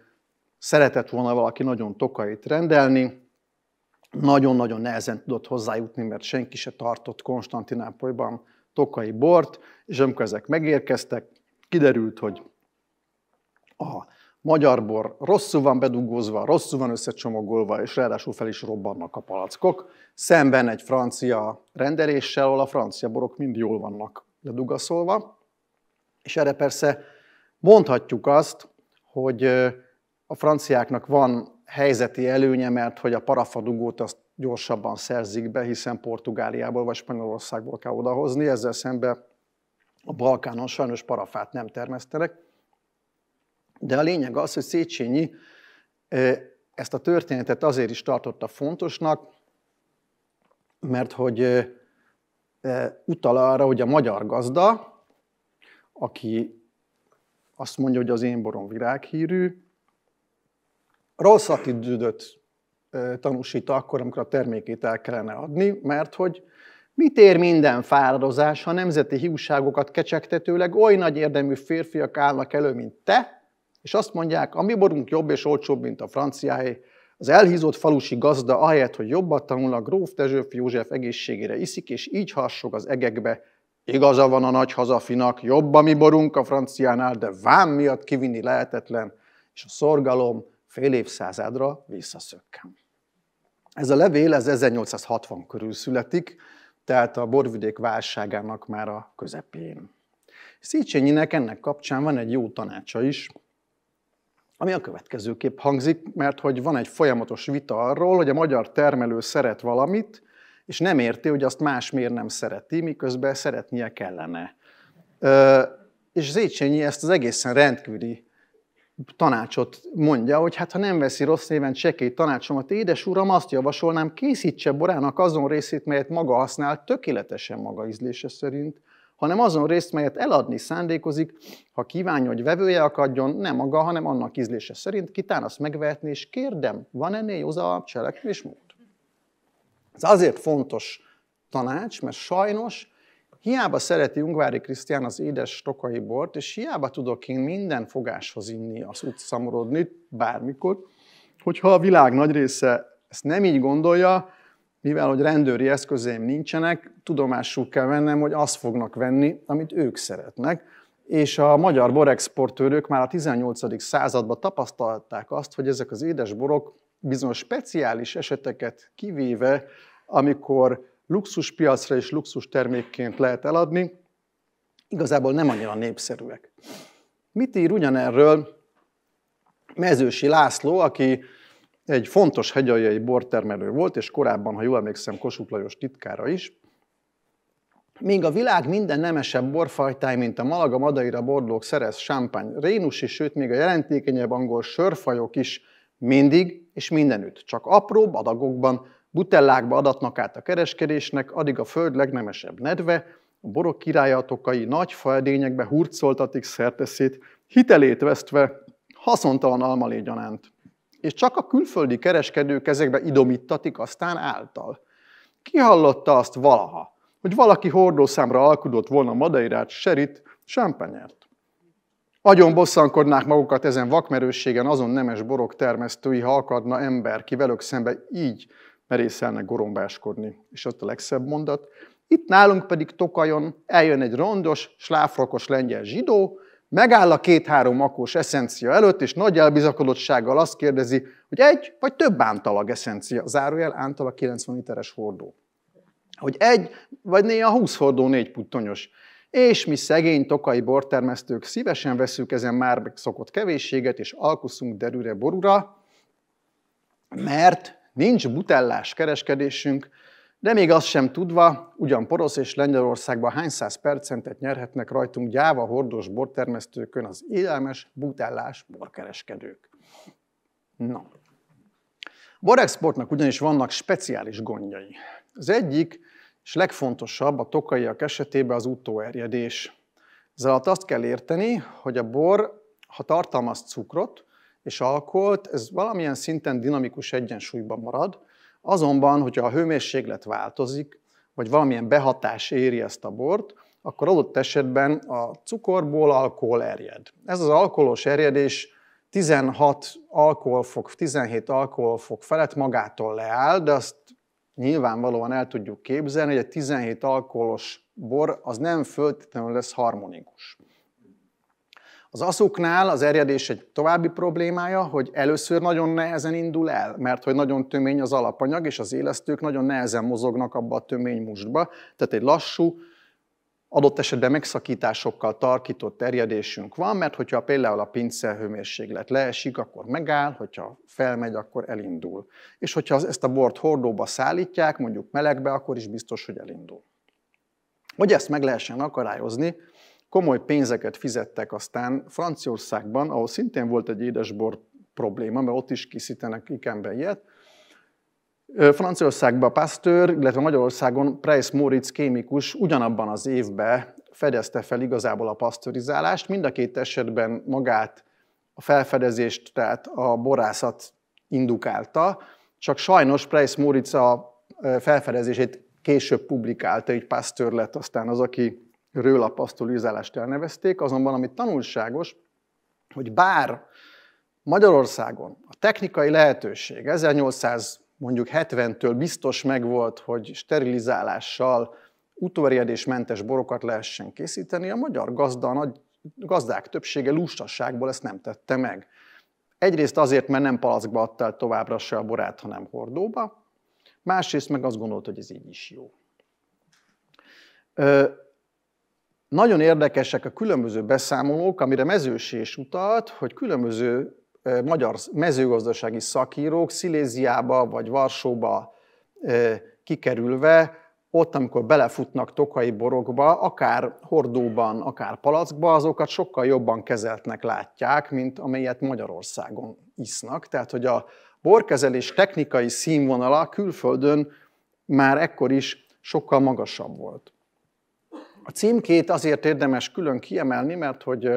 szeretett volna valaki nagyon tokait rendelni, nagyon-nagyon nehezen tudott hozzájutni, mert senki se tartott Konstantinápolyban tokai bort, és amikor ezek megérkeztek, kiderült, hogy a magyar bor rosszul van bedugózva, rosszul van összecsomagolva, és ráadásul fel is robbannak a palackok, szemben egy francia rendeléssel, ahol a francia borok mind jól vannak ledugaszolva, és erre persze mondhatjuk azt, hogy a franciáknak van helyzeti előnye, mert hogy a parafadugót azt gyorsabban szerzik be, hiszen Portugáliából vagy Spanyolországból kell odahozni, ezzel szemben a Balkánon sajnos parafát nem termesztenek. De a lényeg az, hogy Széchenyi ezt a történetet azért is tartotta fontosnak, mert hogy utal arra, hogy a magyar gazda, aki azt mondja, hogy az én borom virághírű, rosszat időt tanúsít akkor, amikor a termékét el kellene adni, mert hogy mit ér minden fáradozás, ha nemzeti hiúságokat kecsegtetőleg oly nagy érdemű férfiak állnak elő, mint te, és azt mondják, a mi borunk jobb és olcsóbb, mint a franciáé, az elhízott falusi gazda ahelyett, hogy jobbat tanul a gróf Dezsőfi József egészségére iszik, és így harsog az egekbe, igaza van a nagy hazafinak, jobb a mi borunk a franciánál, de vám miatt kivinni lehetetlen, és a szorgalom, fél évszázadra visszaszökken. Ez a levél ez 1860 körül születik, tehát a borvidék válságának már a közepén. Széchenyinek ennek kapcsán van egy jó tanácsa is, ami a következőképp hangzik, mert hogy van egy folyamatos vita arról, hogy a magyar termelő szeret valamit, és nem érti, hogy azt más miért nem szereti, miközben szeretnie kellene. Ö, és Zécsényi ezt az egészen rendkívüli tanácsot mondja, hogy hát ha nem veszi rossz néven csekély tanácsomat, édes uram, azt javasolnám, készítse borának azon részét, melyet maga használ, tökéletesen maga ízlése szerint, hanem azon részt, melyet eladni szándékozik, ha kívánja, hogy vevője akadjon, nem maga, hanem annak ízlése szerint, kitán azt megvehetni, és kérdem, van ennél józalabb cselekvésmód? Ez azért fontos tanács, mert sajnos Hiába szereti Ungvári Krisztián az édes stokai bort, és hiába tudok én minden fogáshoz inni, az út szamorodni, bármikor, hogyha a világ nagy része ezt nem így gondolja, mivel hogy rendőri eszközeim nincsenek, tudomásul kell vennem, hogy azt fognak venni, amit ők szeretnek. És a magyar borexportőrök már a 18. században tapasztalták azt, hogy ezek az édes borok bizonyos speciális eseteket kivéve, amikor luxuspiacra és luxus termékként lehet eladni, igazából nem annyira népszerűek. Mit ír ugyanerről Mezősi László, aki egy fontos hegyaljai bortermelő volt, és korábban, ha jól emlékszem, Kossuth Lajos titkára is. Még a világ minden nemesebb borfajtáj, mint a Malaga Madaira bordlók szerez sámpány, rénusi, sőt még a jelentékenyebb angol sörfajok is mindig és mindenütt, csak apróbb adagokban Butellákba adatnak át a kereskedésnek, addig a föld legnemesebb nedve, a borok királyatokai nagy faedényekbe hurcoltatik szerteszét, hitelét vesztve haszontalan almalégyanánt. És csak a külföldi kereskedők ezekbe idomítatik aztán által. Ki hallotta azt valaha, hogy valaki hordószámra alkudott volna madeirát, serit, sempenyert? Agyon bosszankodnák magukat ezen vakmerősségen azon nemes borok termesztői, ha akadna ember, ki velük szembe így merészelnek gorombáskodni. És ott a legszebb mondat. Itt nálunk pedig Tokajon eljön egy rondos, sláfrakos lengyel zsidó, megáll a két-három makós eszencia előtt, és nagy elbizakodottsággal azt kérdezi, hogy egy vagy több ántalag eszencia, zárójel ántalag 90 literes hordó. Hogy egy vagy néha 20 hordó négy puttonyos. És mi szegény tokai bortermesztők szívesen veszünk ezen már szokott kevésséget, és alkuszunk derűre borúra, mert Nincs butellás kereskedésünk, de még azt sem tudva, ugyan Porosz és Lengyelországban hány száz percentet nyerhetnek rajtunk gyáva hordós bortermesztőkön az élelmes, butellás borkereskedők. Na. Borexportnak ugyanis vannak speciális gondjai. Az egyik, és legfontosabb a tokaiak esetében az utóerjedés. Ez alatt azt kell érteni, hogy a bor, ha tartalmaz cukrot, és alkoholt, ez valamilyen szinten dinamikus egyensúlyban marad, azonban, hogyha a hőmérséklet változik, vagy valamilyen behatás éri ezt a bort, akkor adott esetben a cukorból alkohol erjed. Ez az alkoholos erjedés 16 alkoholfok, 17 alkoholfok felett magától leáll, de azt nyilvánvalóan el tudjuk képzelni, hogy a 17 alkoholos bor az nem föltétlenül lesz harmonikus. Az aszuknál az erjedés egy további problémája, hogy először nagyon nehezen indul el, mert hogy nagyon tömény az alapanyag, és az élesztők nagyon nehezen mozognak abba a tömény mustba, tehát egy lassú, adott esetben megszakításokkal tarkított terjedésünk van, mert hogyha például a pincel hőmérséklet leesik, akkor megáll, hogyha felmegy, akkor elindul. És hogyha ezt a bort hordóba szállítják, mondjuk melegbe, akkor is biztos, hogy elindul. Hogy ezt meg lehessen akadályozni, komoly pénzeket fizettek aztán Franciaországban, ahol szintén volt egy édesbor probléma, mert ott is készítenek ikemben ilyet. Franciaországban Pasteur, illetve Magyarországon Price Moritz kémikus ugyanabban az évben fedezte fel igazából a pasteurizálást, Mind a két esetben magát a felfedezést, tehát a borászat indukálta, csak sajnos Price Moritz a felfedezését később publikálta, így Pasteur lett aztán az, aki rőlapasztolizálást elnevezték, azonban ami tanulságos, hogy bár Magyarországon a technikai lehetőség 1800 mondjuk 70-től biztos megvolt, hogy sterilizálással utóerjedésmentes borokat lehessen készíteni, a magyar gazda, a nagy, gazdák többsége lustasságból ezt nem tette meg. Egyrészt azért, mert nem palackba adta el továbbra se a borát, hanem hordóba, másrészt meg azt gondolt, hogy ez így is jó. Ö, nagyon érdekesek a különböző beszámolók, amire mezősi is utalt, hogy különböző magyar mezőgazdasági szakírók Sziléziába vagy Varsóba kikerülve, ott, amikor belefutnak tokai borokba, akár hordóban, akár palackba, azokat sokkal jobban kezeltnek látják, mint amelyet Magyarországon isznak. Tehát, hogy a borkezelés technikai színvonala külföldön már ekkor is sokkal magasabb volt. A címkét azért érdemes külön kiemelni, mert hogy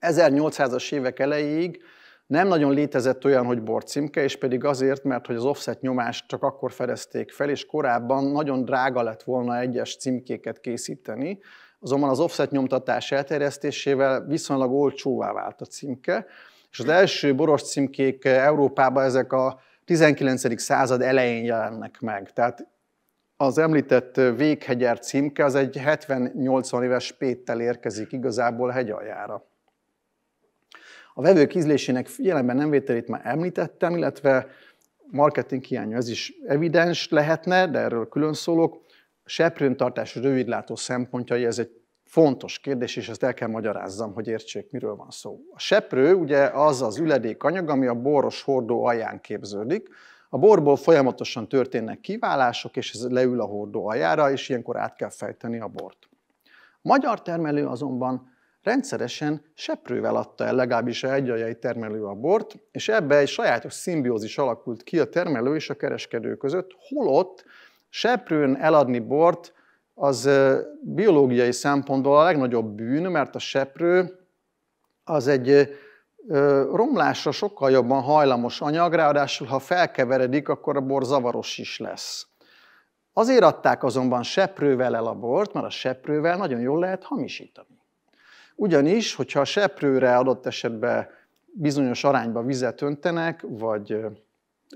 1800-as évek elejéig nem nagyon létezett olyan, hogy borcímke, és pedig azért, mert hogy az offset nyomást csak akkor fedezték fel, és korábban nagyon drága lett volna egyes címkéket készíteni, azonban az offset nyomtatás elterjesztésével viszonylag olcsóvá vált a címke, és az első boros címkék Európában ezek a 19. század elején jelennek meg. Tehát az említett Véghegyer címke az egy 70-80 éves spéttel érkezik igazából hegyaljára. A vevők ízlésének figyelemben nem vételét már említettem, illetve marketing hiánya, ez is evidens lehetne, de erről külön szólok. A seprőntartás rövidlátó szempontjai, ez egy fontos kérdés, és ezt el kell magyarázzam, hogy értsék, miről van szó. A seprő ugye az az üledékanyag, ami a boros hordó alján képződik, a borból folyamatosan történnek kiválások, és ez leül a hordó aljára, és ilyenkor át kell fejteni a bort. A magyar termelő azonban rendszeresen seprővel adta el legalábbis egy egyaljai termelő a bort, és ebbe egy sajátos szimbiózis alakult ki a termelő és a kereskedő között, holott seprőn eladni bort az biológiai szempontból a legnagyobb bűn, mert a seprő az egy romlásra sokkal jobban hajlamos anyag, ráadásul ha felkeveredik, akkor a bor zavaros is lesz. Azért adták azonban seprővel el a bort, mert a seprővel nagyon jól lehet hamisítani. Ugyanis, hogyha a seprőre adott esetben bizonyos arányban vizet öntenek, vagy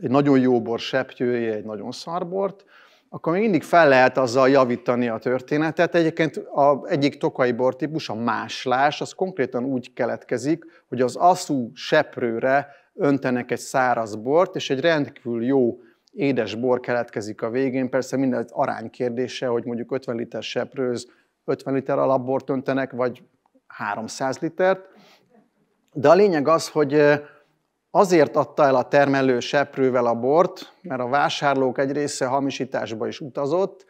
egy nagyon jó bor seprője egy nagyon szarbort, akkor még mindig fel lehet azzal javítani a történetet. Egyébként a egyik tokai bor a máslás, az konkrétan úgy keletkezik, hogy az aszú seprőre öntenek egy száraz bort, és egy rendkívül jó édes bor keletkezik a végén. Persze minden arány kérdése, hogy mondjuk 50 liter seprőz, 50 liter alapbort öntenek, vagy 300 litert. De a lényeg az, hogy Azért adta el a termelő seprővel a bort, mert a vásárlók egy része hamisításba is utazott,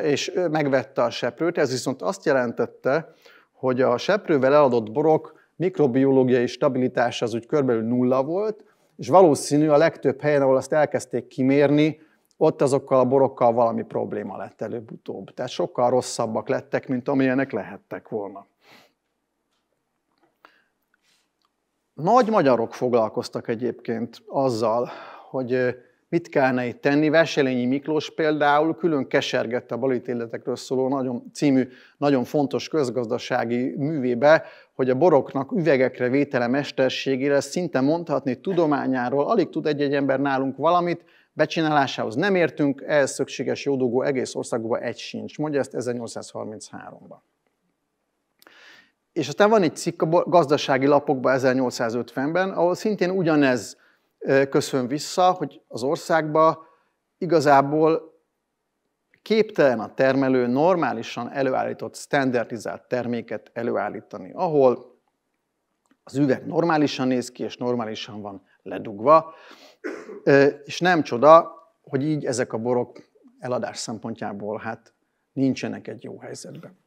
és, megvette a seprőt. Ez viszont azt jelentette, hogy a seprővel eladott borok mikrobiológiai stabilitása az úgy körülbelül nulla volt, és valószínű a legtöbb helyen, ahol azt elkezdték kimérni, ott azokkal a borokkal valami probléma lett előbb-utóbb. Tehát sokkal rosszabbak lettek, mint amilyenek lehettek volna. Nagy magyarok foglalkoztak egyébként azzal, hogy mit kellene itt tenni. Veselényi Miklós például külön kesergette a balítéletekről szóló nagyon, című nagyon fontos közgazdasági művébe, hogy a boroknak üvegekre vétele mesterségére szinte mondhatni tudományáról alig tud egy-egy ember nálunk valamit, becsinálásához nem értünk, ehhez szükséges jódogó egész országban egy sincs. Mondja ezt 1833-ban. És aztán van egy cikk a gazdasági lapokban 1850-ben, ahol szintén ugyanez köszön vissza, hogy az országba igazából képtelen a termelő normálisan előállított, standardizált terméket előállítani, ahol az üveg normálisan néz ki, és normálisan van ledugva, és nem csoda, hogy így ezek a borok eladás szempontjából hát nincsenek egy jó helyzetben.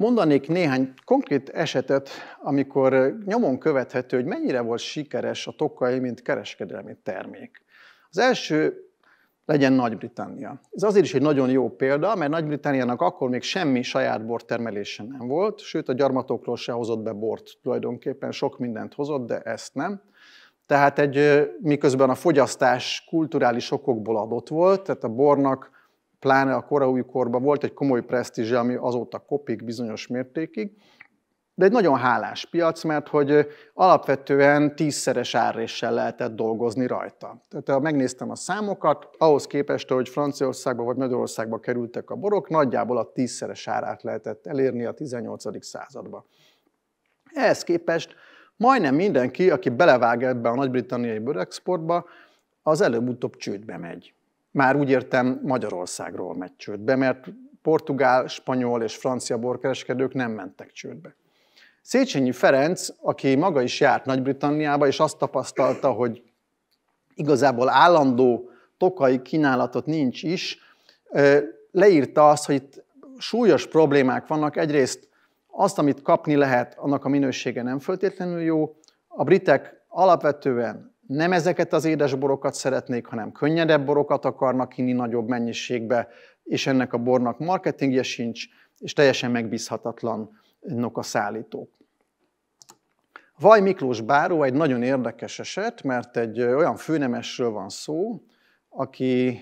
Mondanék néhány konkrét esetet, amikor eh, nyomon követhető, hogy mennyire volt sikeres a tokai, mint kereskedelmi termék. Az első legyen Nagy-Britannia. Ez azért is egy nagyon jó példa, mert Nagy-Britanniának akkor még semmi saját bortermelése nem volt, sőt a gyarmatokról se hozott be bort tulajdonképpen, sok mindent hozott, de ezt nem. Tehát egy, eh, miközben a fogyasztás kulturális okokból adott volt, tehát a bornak pláne a koraúj korban volt egy komoly presztízse, ami azóta kopik bizonyos mértékig, de egy nagyon hálás piac, mert hogy alapvetően tízszeres árréssel lehetett dolgozni rajta. Tehát ha megnéztem a számokat, ahhoz képest, hogy Franciaországba vagy Magyarországba kerültek a borok, nagyjából a tízszeres árát lehetett elérni a 18. századba. Ehhez képest majdnem mindenki, aki belevág ebbe a nagy-britanniai bőrexportba, az előbb-utóbb csődbe megy. Már úgy értem Magyarországról megy csődbe, mert portugál, spanyol és francia borkereskedők nem mentek csődbe. Széchenyi Ferenc, aki maga is járt Nagy-Britanniába, és azt tapasztalta, hogy igazából állandó tokai kínálatot nincs is, leírta azt, hogy itt súlyos problémák vannak. Egyrészt azt, amit kapni lehet, annak a minősége nem föltétlenül jó. A britek alapvetően nem ezeket az édesborokat szeretnék, hanem könnyedebb borokat akarnak inni nagyobb mennyiségbe, és ennek a bornak marketingje sincs, és teljesen megbízhatatlanok a szállítók. Vaj Miklós Báró egy nagyon érdekes eset, mert egy olyan főnemesről van szó, aki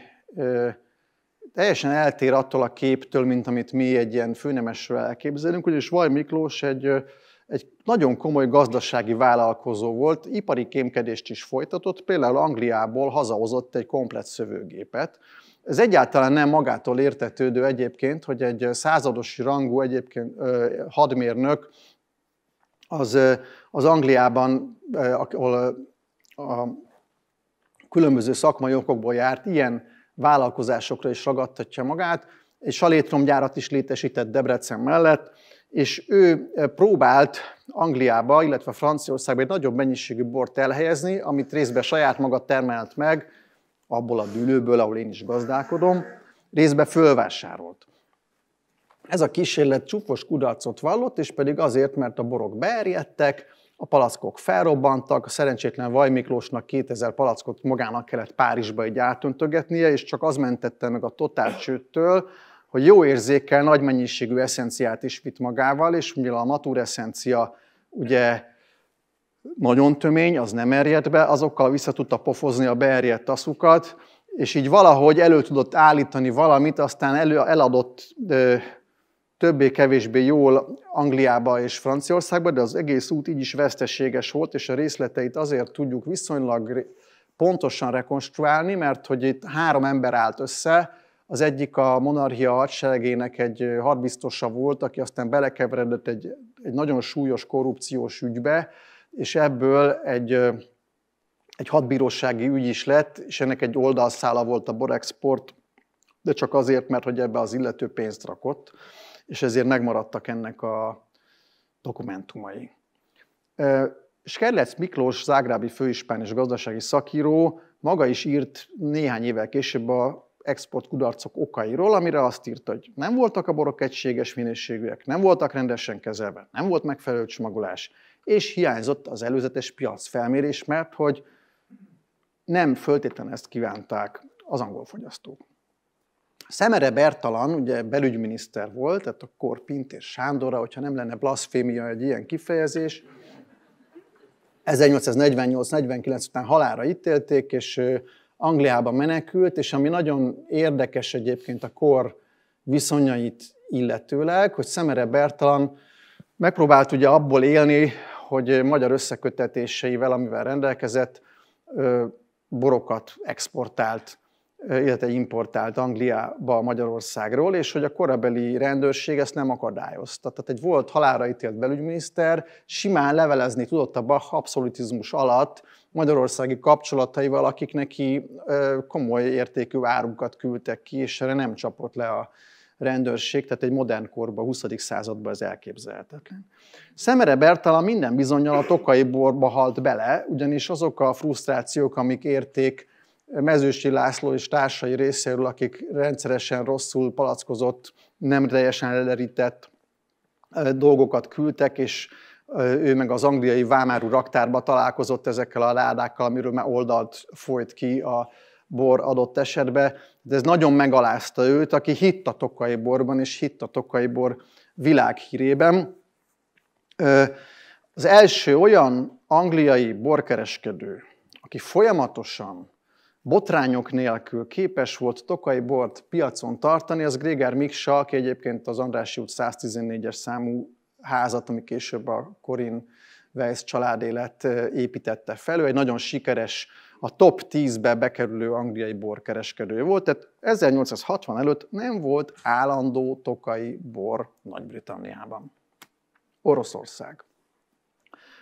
teljesen eltér attól a képtől, mint amit mi egy ilyen főnemesről elképzelünk, ugyanis Vaj Miklós egy nagyon komoly gazdasági vállalkozó volt, ipari kémkedést is folytatott, például Angliából hazahozott egy komplet szövőgépet. Ez egyáltalán nem magától értetődő egyébként, hogy egy századosi rangú egyébként hadmérnök az, az Angliában, ahol a különböző szakmai okokból járt, ilyen vállalkozásokra is ragadtatja magát. Egy salétromgyárat is létesített Debrecen mellett, és ő eh, próbált Angliába, illetve Franciaországba egy nagyobb mennyiségű bort elhelyezni, amit részben saját maga termelt meg, abból a dűlőből, ahol én is gazdálkodom, részben fölvásárolt. Ez a kísérlet csúfos kudarcot vallott, és pedig azért, mert a borok beerjedtek, a palackok felrobbantak, a szerencsétlen Vajmiklósnak 2000 palackot magának kellett Párizsba így átöntögetnie, és csak az mentette meg a totál csőttől, hogy jó érzékkel nagy mennyiségű eszenciát is vitt magával, és mivel a natur eszencia ugye nagyon tömény, az nem erjedt be, azokkal vissza tudta pofozni a beerjedt aszukat, és így valahogy elő tudott állítani valamit, aztán elő, eladott ö, többé-kevésbé jól Angliába és Franciaországba, de az egész út így is veszteséges volt, és a részleteit azért tudjuk viszonylag pontosan rekonstruálni, mert hogy itt három ember állt össze, az egyik a monarchia hadseregének egy hadbiztosa volt, aki aztán belekeveredett egy, egy nagyon súlyos korrupciós ügybe, és ebből egy, egy hadbírósági ügy is lett, és ennek egy oldalszála volt a borexport, de csak azért, mert hogy ebbe az illető pénzt rakott, és ezért megmaradtak ennek a dokumentumai. Skerlec Miklós, zágrábi főispán és gazdasági szakíró maga is írt néhány évvel később a export kudarcok okairól, amire azt írt, hogy nem voltak a borok egységes minőségűek, nem voltak rendesen kezelve, nem volt megfelelő csomagolás, és hiányzott az előzetes piacfelmérés, mert hogy nem föltétlen ezt kívánták az angol fogyasztók. Szemere Bertalan, ugye belügyminiszter volt, tehát akkor Pintér Sándorra, hogyha nem lenne blasfémia egy ilyen kifejezés, 1848-49 után halára ítélték, és Angliába menekült, és ami nagyon érdekes egyébként a kor viszonyait illetőleg, hogy Szemere Bertalan megpróbált ugye abból élni, hogy magyar összekötetéseivel, amivel rendelkezett, borokat exportált, illetve importált Angliába, Magyarországról, és hogy a korabeli rendőrség ezt nem akadályozta. Tehát egy volt halára ítélt belügyminiszter simán levelezni tudott a absolutizmus abszolutizmus alatt magyarországi kapcsolataival, akik neki komoly értékű árukat küldtek ki, és erre nem csapott le a rendőrség, tehát egy modern korban, 20. században ez elképzelhetetlen. Szemere Bertalan minden bizonyal a tokai borba halt bele, ugyanis azok a frusztrációk, amik érték Mezősi László és társai részéről, akik rendszeresen rosszul palackozott, nem teljesen elerített dolgokat küldtek, és ő meg az angliai vámáru raktárba találkozott ezekkel a ládákkal, amiről már oldalt folyt ki a bor adott esetbe, de ez nagyon megalázta őt, aki hitt a tokai borban, és hitt a tokai bor világhírében. Az első olyan angliai borkereskedő, aki folyamatosan botrányok nélkül képes volt tokai bort piacon tartani, az Gréger Miksa, aki egyébként az Andrássy út 114-es számú házat, ami később a Corin Weiss családélet építette fel. Ő egy nagyon sikeres, a top 10-be bekerülő angliai borkereskedő volt, tehát 1860 előtt nem volt állandó tokai bor Nagy-Britanniában. Oroszország.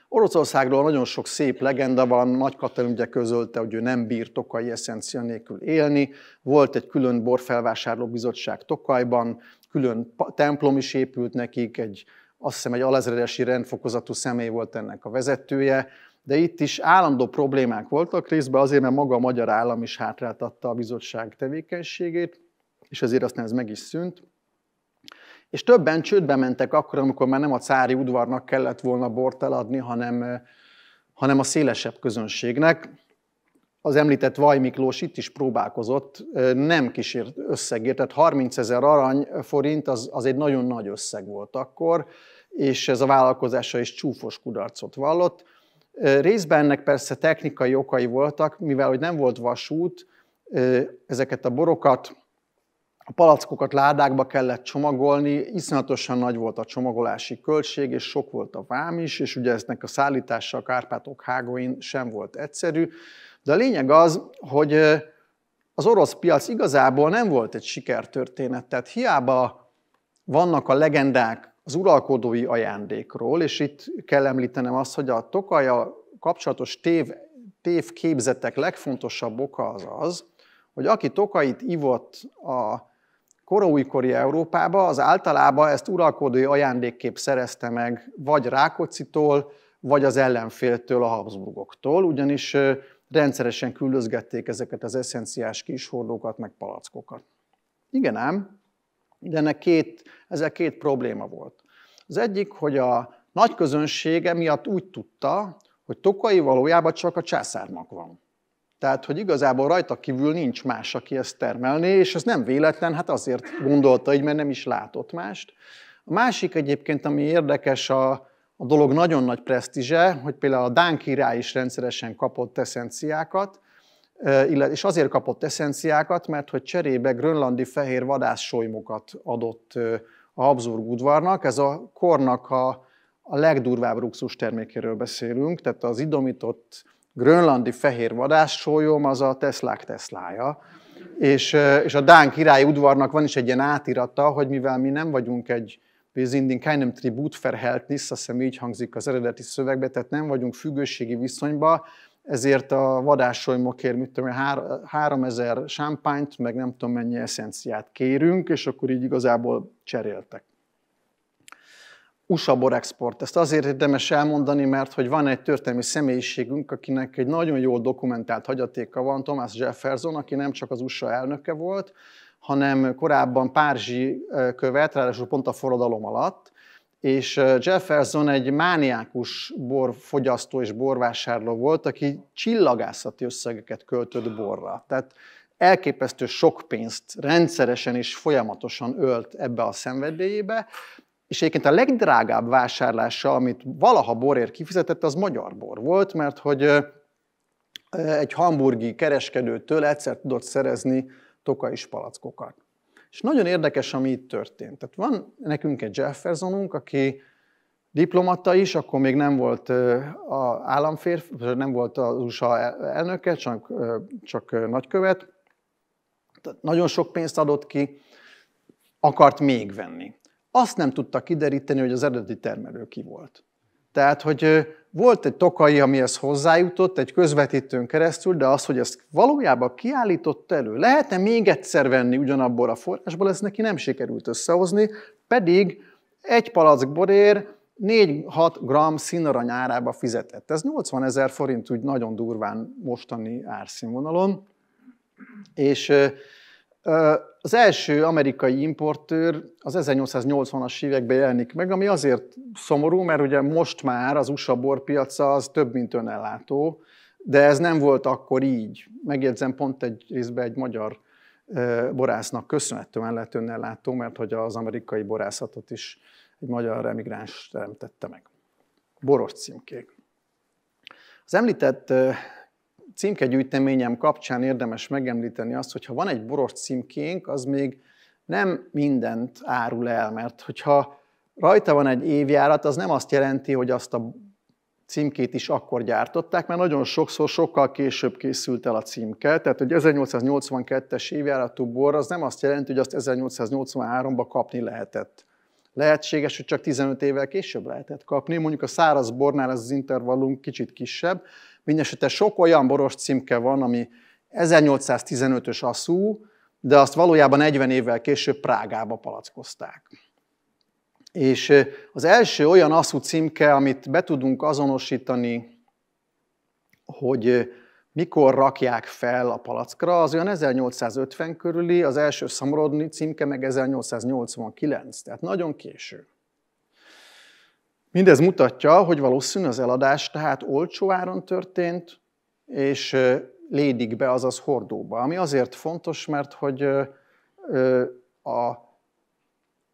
Oroszországról nagyon sok szép legenda van, Nagy Katalin ugye közölte, hogy ő nem bír tokai eszencia nélkül élni, volt egy külön borfelvásárló bizottság Tokajban, külön templom is épült nekik, egy azt hiszem egy alezredesi rendfokozatú személy volt ennek a vezetője, de itt is állandó problémák voltak részben, azért, mert maga a magyar állam is hátráltatta a bizottság tevékenységét, és azért aztán ez meg is szűnt. És többen csődbe mentek akkor, amikor már nem a cári udvarnak kellett volna bort eladni, hanem, hanem a szélesebb közönségnek az említett Vaj Miklós itt is próbálkozott, nem kísért összegért, tehát 30 ezer aranyforint az, az egy nagyon nagy összeg volt akkor, és ez a vállalkozása is csúfos kudarcot vallott. Részben ennek persze technikai okai voltak, mivel hogy nem volt vasút, ezeket a borokat, a palackokat ládákba kellett csomagolni, iszonyatosan nagy volt a csomagolási költség, és sok volt a vám is, és ugye eznek a szállítása a Kárpátok hágóin sem volt egyszerű. De a lényeg az, hogy az orosz piac igazából nem volt egy sikertörténet, tehát hiába vannak a legendák az uralkodói ajándékról, és itt kell említenem azt, hogy a Tokaja kapcsolatos tév, tévképzetek legfontosabb oka az az, hogy aki Tokait ivott a koróikori Európába, az általában ezt uralkodói ajándékképp szerezte meg vagy Rákocitól, vagy az ellenféltől, a Habsburgoktól, ugyanis rendszeresen küldözgették ezeket az eszenciás kis hordókat, meg palackokat. Igen ám, de ennek két, ezzel két probléma volt. Az egyik, hogy a nagy közönsége miatt úgy tudta, hogy Tokai valójában csak a császárnak van. Tehát, hogy igazából rajta kívül nincs más, aki ezt termelné, és ez nem véletlen, hát azért gondolta így, mert nem is látott mást. A másik egyébként, ami érdekes a a dolog nagyon nagy presztízse, hogy például a Dán király is rendszeresen kapott eszenciákat, és azért kapott eszenciákat, mert hogy cserébe grönlandi fehér vadászsolymokat adott a Habsburg udvarnak. Ez a kornak a, a legdurvább luxus termékéről beszélünk, tehát az idomított grönlandi fehér vadászsólyom az a Teslák Teslája. És, és a Dán király udvarnak van is egy ilyen átirata, hogy mivel mi nem vagyunk egy Wir sind in keinem Tributverhältnis, azt hiszem így hangzik az eredeti szövegbe, tehát nem vagyunk függőségi viszonyban, ezért a vadásolymokért, mit tudom, 3000 sámpányt, meg nem tudom mennyi eszenciát kérünk, és akkor így igazából cseréltek. USA borexport. Ezt azért érdemes elmondani, mert hogy van egy történelmi személyiségünk, akinek egy nagyon jól dokumentált hagyatéka van, Thomas Jefferson, aki nem csak az USA elnöke volt, hanem korábban Párzsi követ, ráadásul pont a forradalom alatt, és Jefferson egy mániákus borfogyasztó és borvásárló volt, aki csillagászati összegeket költött borra. Tehát elképesztő sok pénzt rendszeresen és folyamatosan ölt ebbe a szenvedélyébe, és egyébként a legdrágább vásárlása, amit valaha borért kifizetett, az magyar bor volt, mert hogy egy hamburgi kereskedőtől egyszer tudott szerezni toka is palackokat. És nagyon érdekes, ami itt történt. Tehát van nekünk egy Jeffersonunk, aki diplomata is, akkor még nem volt a államférfi, nem volt az USA elnöke, csak, csak nagykövet. Tehát nagyon sok pénzt adott ki, akart még venni. Azt nem tudta kideríteni, hogy az eredeti termelő ki volt. Tehát, hogy volt egy tokai, amihez hozzájutott, egy közvetítőn keresztül, de az, hogy ezt valójában kiállított elő, lehetne még egyszer venni ugyanabból a forrásból, ez neki nem sikerült összehozni, pedig egy palack borér 4-6 g színarany árába fizetett. Ez 80 ezer forint úgy nagyon durván mostani árszínvonalon, és az első amerikai importőr az 1880-as években jelenik meg, ami azért szomorú, mert ugye most már az USA borpiaca az több, mint önellátó, de ez nem volt akkor így. Megjegyzem pont egy részben egy magyar borásznak köszönhetően lett önellátó, mert hogy az amerikai borászatot is egy magyar emigráns teremtette meg. Boros címkék. Az említett címkegyűjteményem kapcsán érdemes megemlíteni azt, hogy ha van egy boros címkénk, az még nem mindent árul el, mert hogyha rajta van egy évjárat, az nem azt jelenti, hogy azt a címkét is akkor gyártották, mert nagyon sokszor sokkal később készült el a címke, tehát hogy 1882-es évjáratú bor az nem azt jelenti, hogy azt 1883-ba kapni lehetett. Lehetséges, hogy csak 15 évvel később lehetett kapni, mondjuk a száraz bornál ez az intervallum kicsit kisebb, Mindenesetre sok olyan boros címke van, ami 1815-ös asszú, de azt valójában 40 évvel később Prágába palackozták. És az első olyan asszú címke, amit be tudunk azonosítani, hogy mikor rakják fel a palackra, az olyan 1850 körüli, az első Szamorodni címke meg 1889, tehát nagyon késő. Mindez mutatja, hogy valószínűleg az eladás tehát olcsó áron történt, és be azaz hordóba. Ami azért fontos, mert hogy a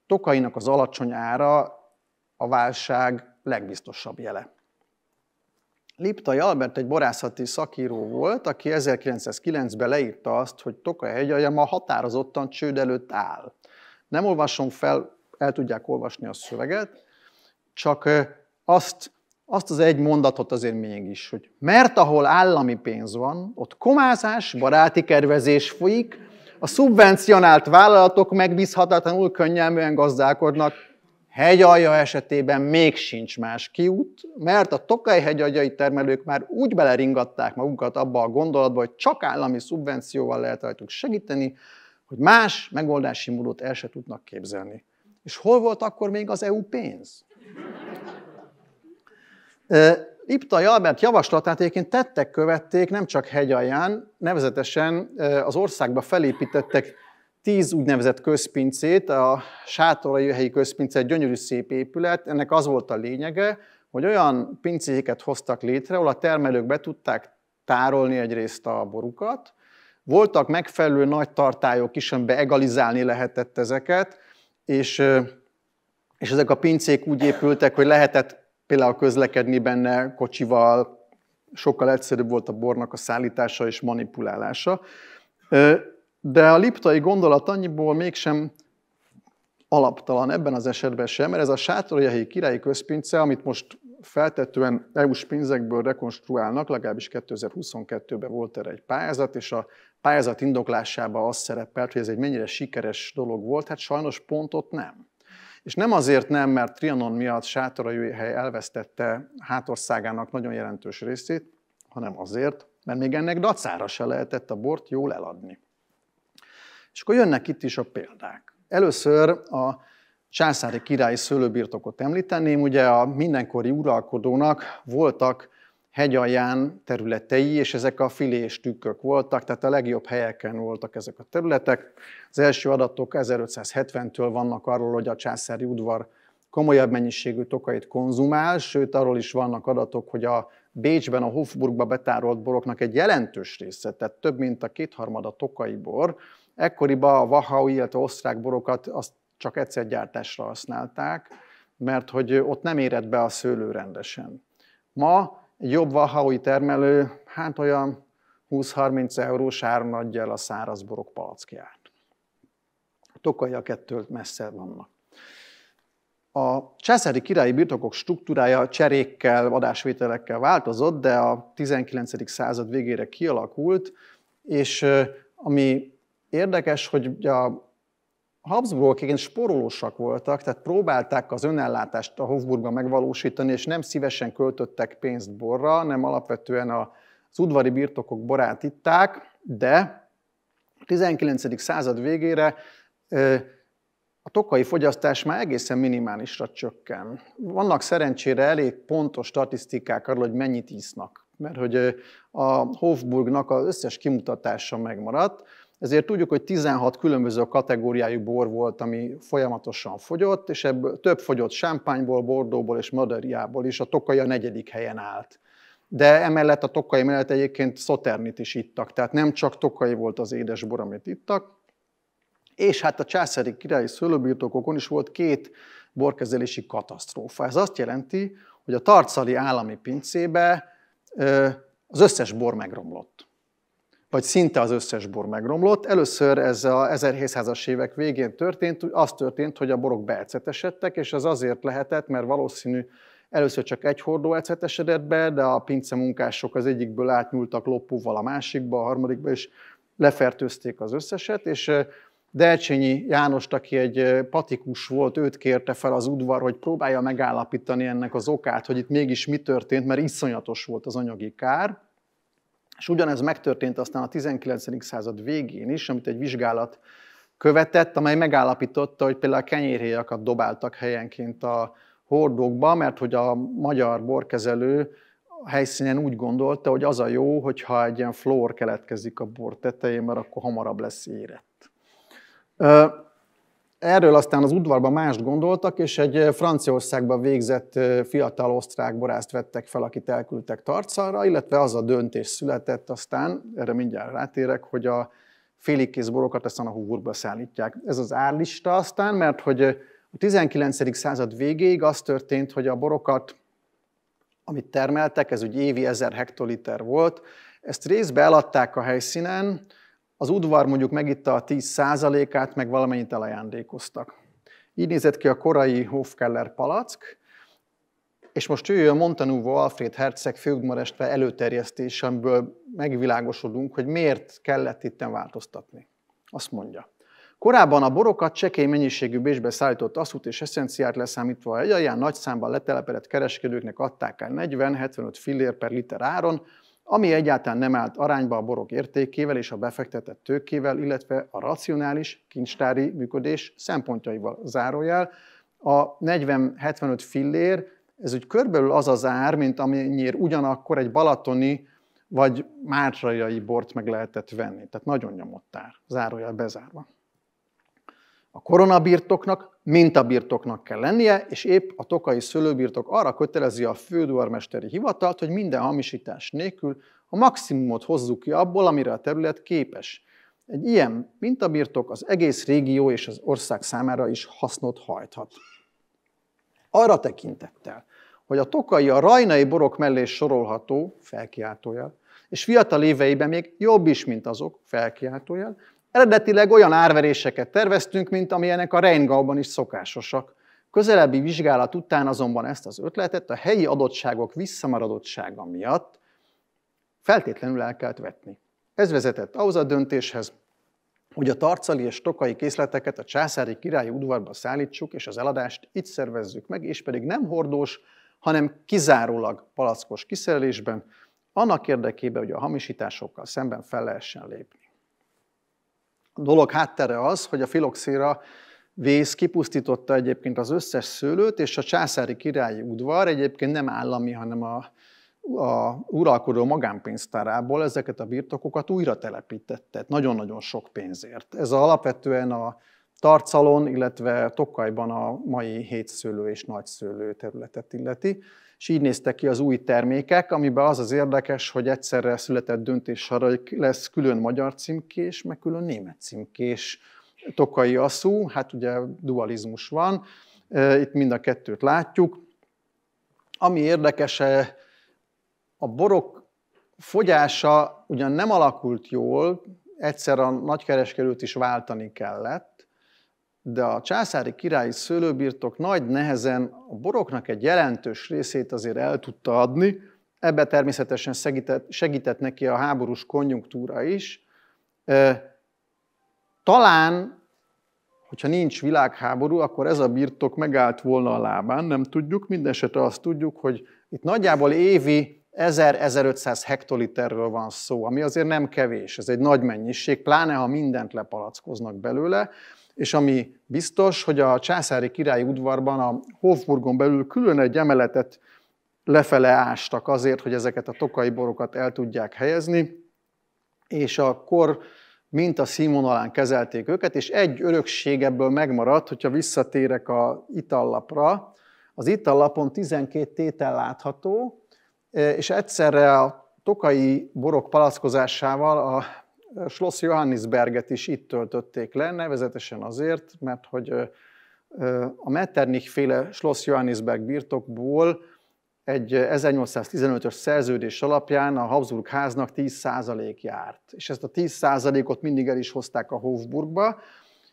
tokainak az alacsony ára a válság legbiztosabb jele. Liptai Albert egy borászati szakíró volt, aki 1909-ben leírta azt, hogy hegyaja ma határozottan csőd előtt áll. Nem olvasom fel, el tudják olvasni a szöveget, csak azt, azt az egy mondatot azért mégis, hogy mert ahol állami pénz van, ott komázás, baráti kervezés folyik, a szubvencionált vállalatok megbízhatatlanul könnyelműen gazdálkodnak, hegyalja esetében még sincs más kiút, mert a Tokaj hegyaljai termelők már úgy beleringatták magukat abba a gondolatba, hogy csak állami szubvencióval lehet rajtuk segíteni, hogy más megoldási módot el se tudnak képzelni. És hol volt akkor még az EU pénz? Liptai Albert javaslatát egyébként tettek követték, nem csak hegyalján, nevezetesen az országba felépítettek tíz úgynevezett közpincét, a Sátorai helyi közpince egy gyönyörű szép épület, ennek az volt a lényege, hogy olyan pincéket hoztak létre, ahol a termelők be tudták tárolni egyrészt a borukat, voltak megfelelő nagy tartályok is, amiben egalizálni lehetett ezeket, és és ezek a pincék úgy épültek, hogy lehetett például közlekedni benne kocsival, sokkal egyszerűbb volt a bornak a szállítása és manipulálása. De a liptai gondolat annyiból mégsem alaptalan ebben az esetben sem, mert ez a sátorjai királyi közpince, amit most feltetően EU-s pénzekből rekonstruálnak, legalábbis 2022-ben volt erre egy pályázat, és a pályázat indoklásában az szerepelt, hogy ez egy mennyire sikeres dolog volt, hát sajnos pont ott nem. És nem azért nem, mert Trianon miatt hely elvesztette hátországának nagyon jelentős részét, hanem azért, mert még ennek dacára se lehetett a bort jól eladni. És akkor jönnek itt is a példák. Először a császári királyi szőlőbirtokot említeném, ugye a mindenkori uralkodónak voltak hegyalján területei, és ezek a filés tükkök voltak, tehát a legjobb helyeken voltak ezek a területek. Az első adatok 1570-től vannak arról, hogy a császári udvar komolyabb mennyiségű tokait konzumál, sőt arról is vannak adatok, hogy a Bécsben, a Hofburgba betárolt boroknak egy jelentős része, tehát több mint a kétharmada tokai bor, ekkoriban a Wachau, illetve osztrák borokat azt csak egyszer gyártásra használták, mert hogy ott nem érett be a szőlő rendesen. Ma egy jobb vahaui termelő, hát olyan 20-30 eurós áron adja el a száraz borok palackját. A tokaiak ettől messze vannak. A császári királyi birtokok struktúrája cserékkel, adásvételekkel változott, de a 19. század végére kialakult, és ami érdekes, hogy a Habsburgok igen sporolósak voltak, tehát próbálták az önellátást a Hofburgban megvalósítani, és nem szívesen költöttek pénzt borra, nem alapvetően az udvari birtokok borát itták, de a 19. század végére a tokai fogyasztás már egészen minimálisra csökken. Vannak szerencsére elég pontos statisztikák arról, hogy mennyit isznak, mert hogy a Hofburgnak az összes kimutatása megmaradt, ezért tudjuk, hogy 16 különböző kategóriájú bor volt, ami folyamatosan fogyott, és ebből több fogyott sámpányból, bordóból és madariából is, a tokai a negyedik helyen állt. De emellett a tokai mellett egyébként szoternit is ittak, tehát nem csak tokai volt az édesbor, amit ittak, és hát a császári királyi szőlőbirtokokon is volt két borkezelési katasztrófa. Ez azt jelenti, hogy a tarcali állami pincébe az összes bor megromlott vagy szinte az összes bor megromlott. Először ez a 1700-as évek végén történt, az történt, hogy a borok beecetesedtek, és ez azért lehetett, mert valószínű először csak egy hordó ecetesedett be, de a pince munkások az egyikből átnyúltak lopóval a másikba, a harmadikba, és lefertőzték az összeset, és Delcsényi János, aki egy patikus volt, őt kérte fel az udvar, hogy próbálja megállapítani ennek az okát, hogy itt mégis mi történt, mert iszonyatos volt az anyagi kár. És ugyanez megtörtént aztán a 19. század végén is, amit egy vizsgálat követett, amely megállapította, hogy például a kenyérhéjakat dobáltak helyenként a hordókba, mert hogy a magyar borkezelő helyszínen úgy gondolta, hogy az a jó, hogyha egy ilyen flór keletkezik a bor tetején, mert akkor hamarabb lesz érett. Erről aztán az udvarban mást gondoltak, és egy Franciaországban végzett fiatal osztrák borászt vettek fel, akit elküldtek tarcalra, illetve az a döntés született aztán, erre mindjárt rátérek, hogy a kész borokat aztán a húgurba szállítják. Ez az árlista aztán, mert hogy a 19. század végéig az történt, hogy a borokat, amit termeltek, ez ugye évi 1000 hektoliter volt, ezt részbe eladták a helyszínen, az udvar mondjuk megitta a 10%-át, meg valamennyit elajándékoztak. Így nézett ki a korai Hofkeller palack, és most jöjjön Montanúvó Alfred Herceg főgmarestve előterjesztés, amiből megvilágosodunk, hogy miért kellett itten változtatni. Azt mondja. Korábban a borokat csekély mennyiségű bésbe szállított aszút és eszenciát leszámítva egy aján nagy számban letelepedett kereskedőknek adták el 40-75 fillér per liter áron, ami egyáltalán nem állt arányba a borok értékével és a befektetett tőkével, illetve a racionális kincstári működés szempontjaival. Zárójel, a 40-75 fillér, ez úgy körülbelül az az ár, mint amennyire ugyanakkor egy balatoni vagy mátrajai bort meg lehetett venni. Tehát nagyon nyomott ár, zárójel bezárva. A koronabirtoknak mintabirtoknak kell lennie, és épp a tokai szőlőbirtok arra kötelezi a főduarmesteri hivatalt, hogy minden hamisítás nélkül a maximumot hozzuk ki abból, amire a terület képes. Egy ilyen mintabirtok az egész régió és az ország számára is hasznot hajthat. Arra tekintettel, hogy a tokai a rajnai borok mellé sorolható, felkiáltójel, és fiatal éveiben még jobb is, mint azok, felkiáltójel, Eredetileg olyan árveréseket terveztünk, mint amilyenek a Reingauban is szokásosak. Közelebbi vizsgálat után azonban ezt az ötletet a helyi adottságok visszamaradottsága miatt feltétlenül el kellett vetni. Ez vezetett ahhoz a döntéshez, hogy a tarcali és tokai készleteket a császári királyi udvarba szállítsuk, és az eladást itt szervezzük meg, és pedig nem hordós, hanem kizárólag palackos kiszerelésben, annak érdekében, hogy a hamisításokkal szemben fel lehessen lépni dolog háttere az, hogy a filoxéra vész kipusztította egyébként az összes szőlőt, és a császári királyi udvar egyébként nem állami, hanem a, a uralkodó magánpénztárából ezeket a birtokokat újra telepítette, nagyon-nagyon sok pénzért. Ez alapvetően a Tarcalon, illetve Tokajban a mai hétszőlő és nagyszőlő területet illeti és így néztek ki az új termékek, amiben az az érdekes, hogy egyszerre született döntés arra, hogy lesz külön magyar címkés, meg külön német címkés tokai aszú, hát ugye dualizmus van, e, itt mind a kettőt látjuk. Ami érdekes, a borok fogyása ugyan nem alakult jól, egyszer a nagykereskedőt is váltani kellett, de a császári királyi szőlőbirtok nagy nehezen a boroknak egy jelentős részét azért el tudta adni, ebbe természetesen segített, segített neki a háborús konjunktúra is. Talán, hogyha nincs világháború, akkor ez a birtok megállt volna a lábán, nem tudjuk, mindesetre azt tudjuk, hogy itt nagyjából évi 1000-1500 hektoliterről van szó, ami azért nem kevés, ez egy nagy mennyiség, pláne ha mindent lepalackoznak belőle, és ami biztos, hogy a császári királyi udvarban a Hofburgon belül külön egy emeletet lefele ástak azért, hogy ezeket a tokai borokat el tudják helyezni, és akkor mint a színvonalán kezelték őket, és egy örökség ebből megmaradt, hogyha visszatérek a itallapra. Az itallapon 12 tétel látható, és egyszerre a tokai borok palackozásával a Schloss Johannisberget is itt töltötték le, nevezetesen azért, mert hogy a Metternich féle Schloss Johannisberg birtokból egy 1815-ös szerződés alapján a Habsburg háznak 10% járt. És ezt a 10%-ot mindig el is hozták a Hofburgba,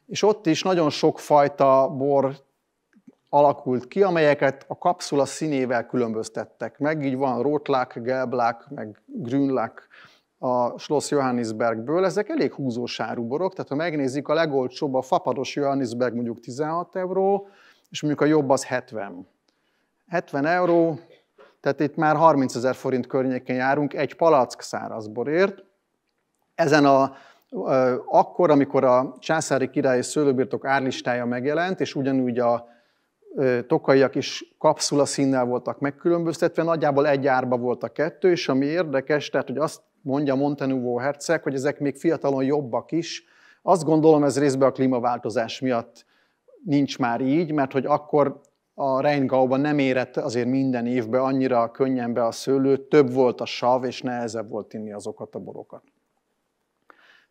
és ott is nagyon sokfajta bor alakult ki, amelyeket a kapszula színével különböztettek meg, így van rótlák, gelblák, meg grünlák, a Schloss Johannisbergből, ezek elég húzósárú borok, tehát ha megnézzük, a legolcsóbb a fapados Johannisberg mondjuk 16 euró, és mondjuk a jobb az 70. 70 euró, tehát itt már 30 ezer forint környékén járunk egy palack szárazborért. Ezen a akkor, amikor a császári királyi szőlőbirtok árlistája megjelent, és ugyanúgy a tokaiak is kapszula színnel voltak megkülönböztetve, nagyjából egy árba volt a kettő, és ami érdekes, tehát hogy azt mondja Montenuvó herceg, hogy ezek még fiatalon jobbak is. Azt gondolom, ez részben a klímaváltozás miatt nincs már így, mert hogy akkor a Reingauban nem érett azért minden évben annyira könnyen be a szőlő, több volt a sav, és nehezebb volt inni azokat a borokat.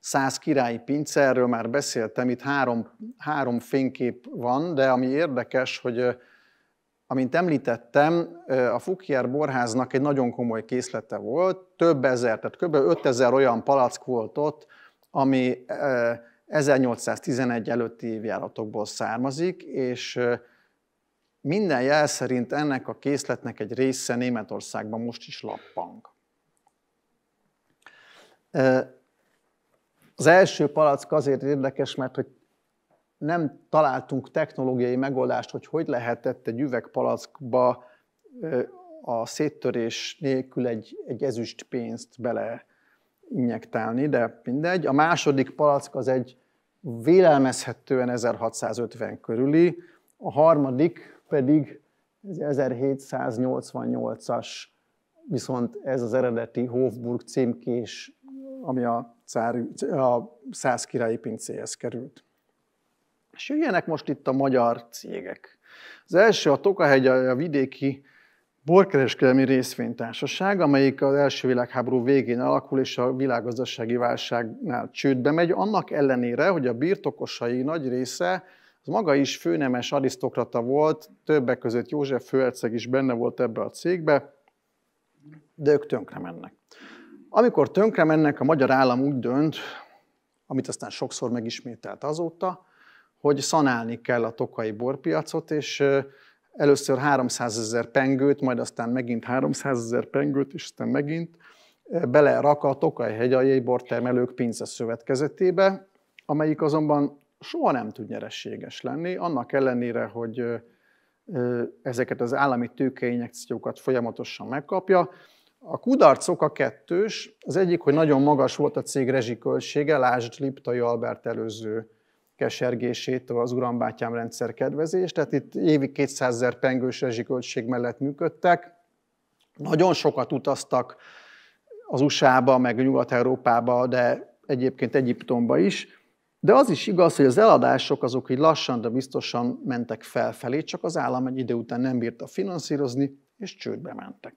Száz királyi pince, erről már beszéltem, itt három, három fénykép van, de ami érdekes, hogy Amint említettem, a Fukier borháznak egy nagyon komoly készlete volt, több ezer, tehát kb. 5000 olyan palack volt ott, ami 1811 előtti évjáratokból származik, és minden jel szerint ennek a készletnek egy része Németországban most is lappang. Az első palack azért érdekes, mert hogy nem találtunk technológiai megoldást, hogy hogy lehetett egy üvegpalackba a széttörés nélkül egy, egy ezüst pénzt bele injektálni, de mindegy. A második palack az egy vélelmezhetően 1650 körüli, a harmadik pedig 1788-as, viszont ez az eredeti Hofburg címkés, ami a, cár, a száz királyi pincéhez került. És jöjjenek most itt a magyar cégek. Az első a Tokahegy, a vidéki borkereskedelmi részvénytársaság, amelyik az első világháború végén alakul, és a világgazdasági válságnál csődbe megy, annak ellenére, hogy a birtokosai nagy része az maga is főnemes arisztokrata volt, többek között József Főerceg is benne volt ebbe a cégbe, de ők tönkre mennek. Amikor tönkre mennek, a magyar állam úgy dönt, amit aztán sokszor megismételt azóta, hogy szanálni kell a tokai borpiacot, és először 300 ezer pengőt, majd aztán megint 300 ezer pengőt, és aztán megint belerak a tokai hegyaljai bortermelők pince szövetkezetébe, amelyik azonban soha nem tud nyerességes lenni, annak ellenére, hogy ezeket az állami tőkeinjekciókat folyamatosan megkapja. A kudarcok a kettős, az egyik, hogy nagyon magas volt a cég rezsiköltsége, lásd Liptai Albert előző kesergését, az urambátyám rendszer kedvezést, tehát itt évi 200 ezer pengős rezsiköltség mellett működtek. Nagyon sokat utaztak az USA-ba, meg Nyugat-Európába, de egyébként Egyiptomba is. De az is igaz, hogy az eladások azok így lassan, de biztosan mentek felfelé, csak az állam egy idő után nem bírta finanszírozni, és csődbe mentek.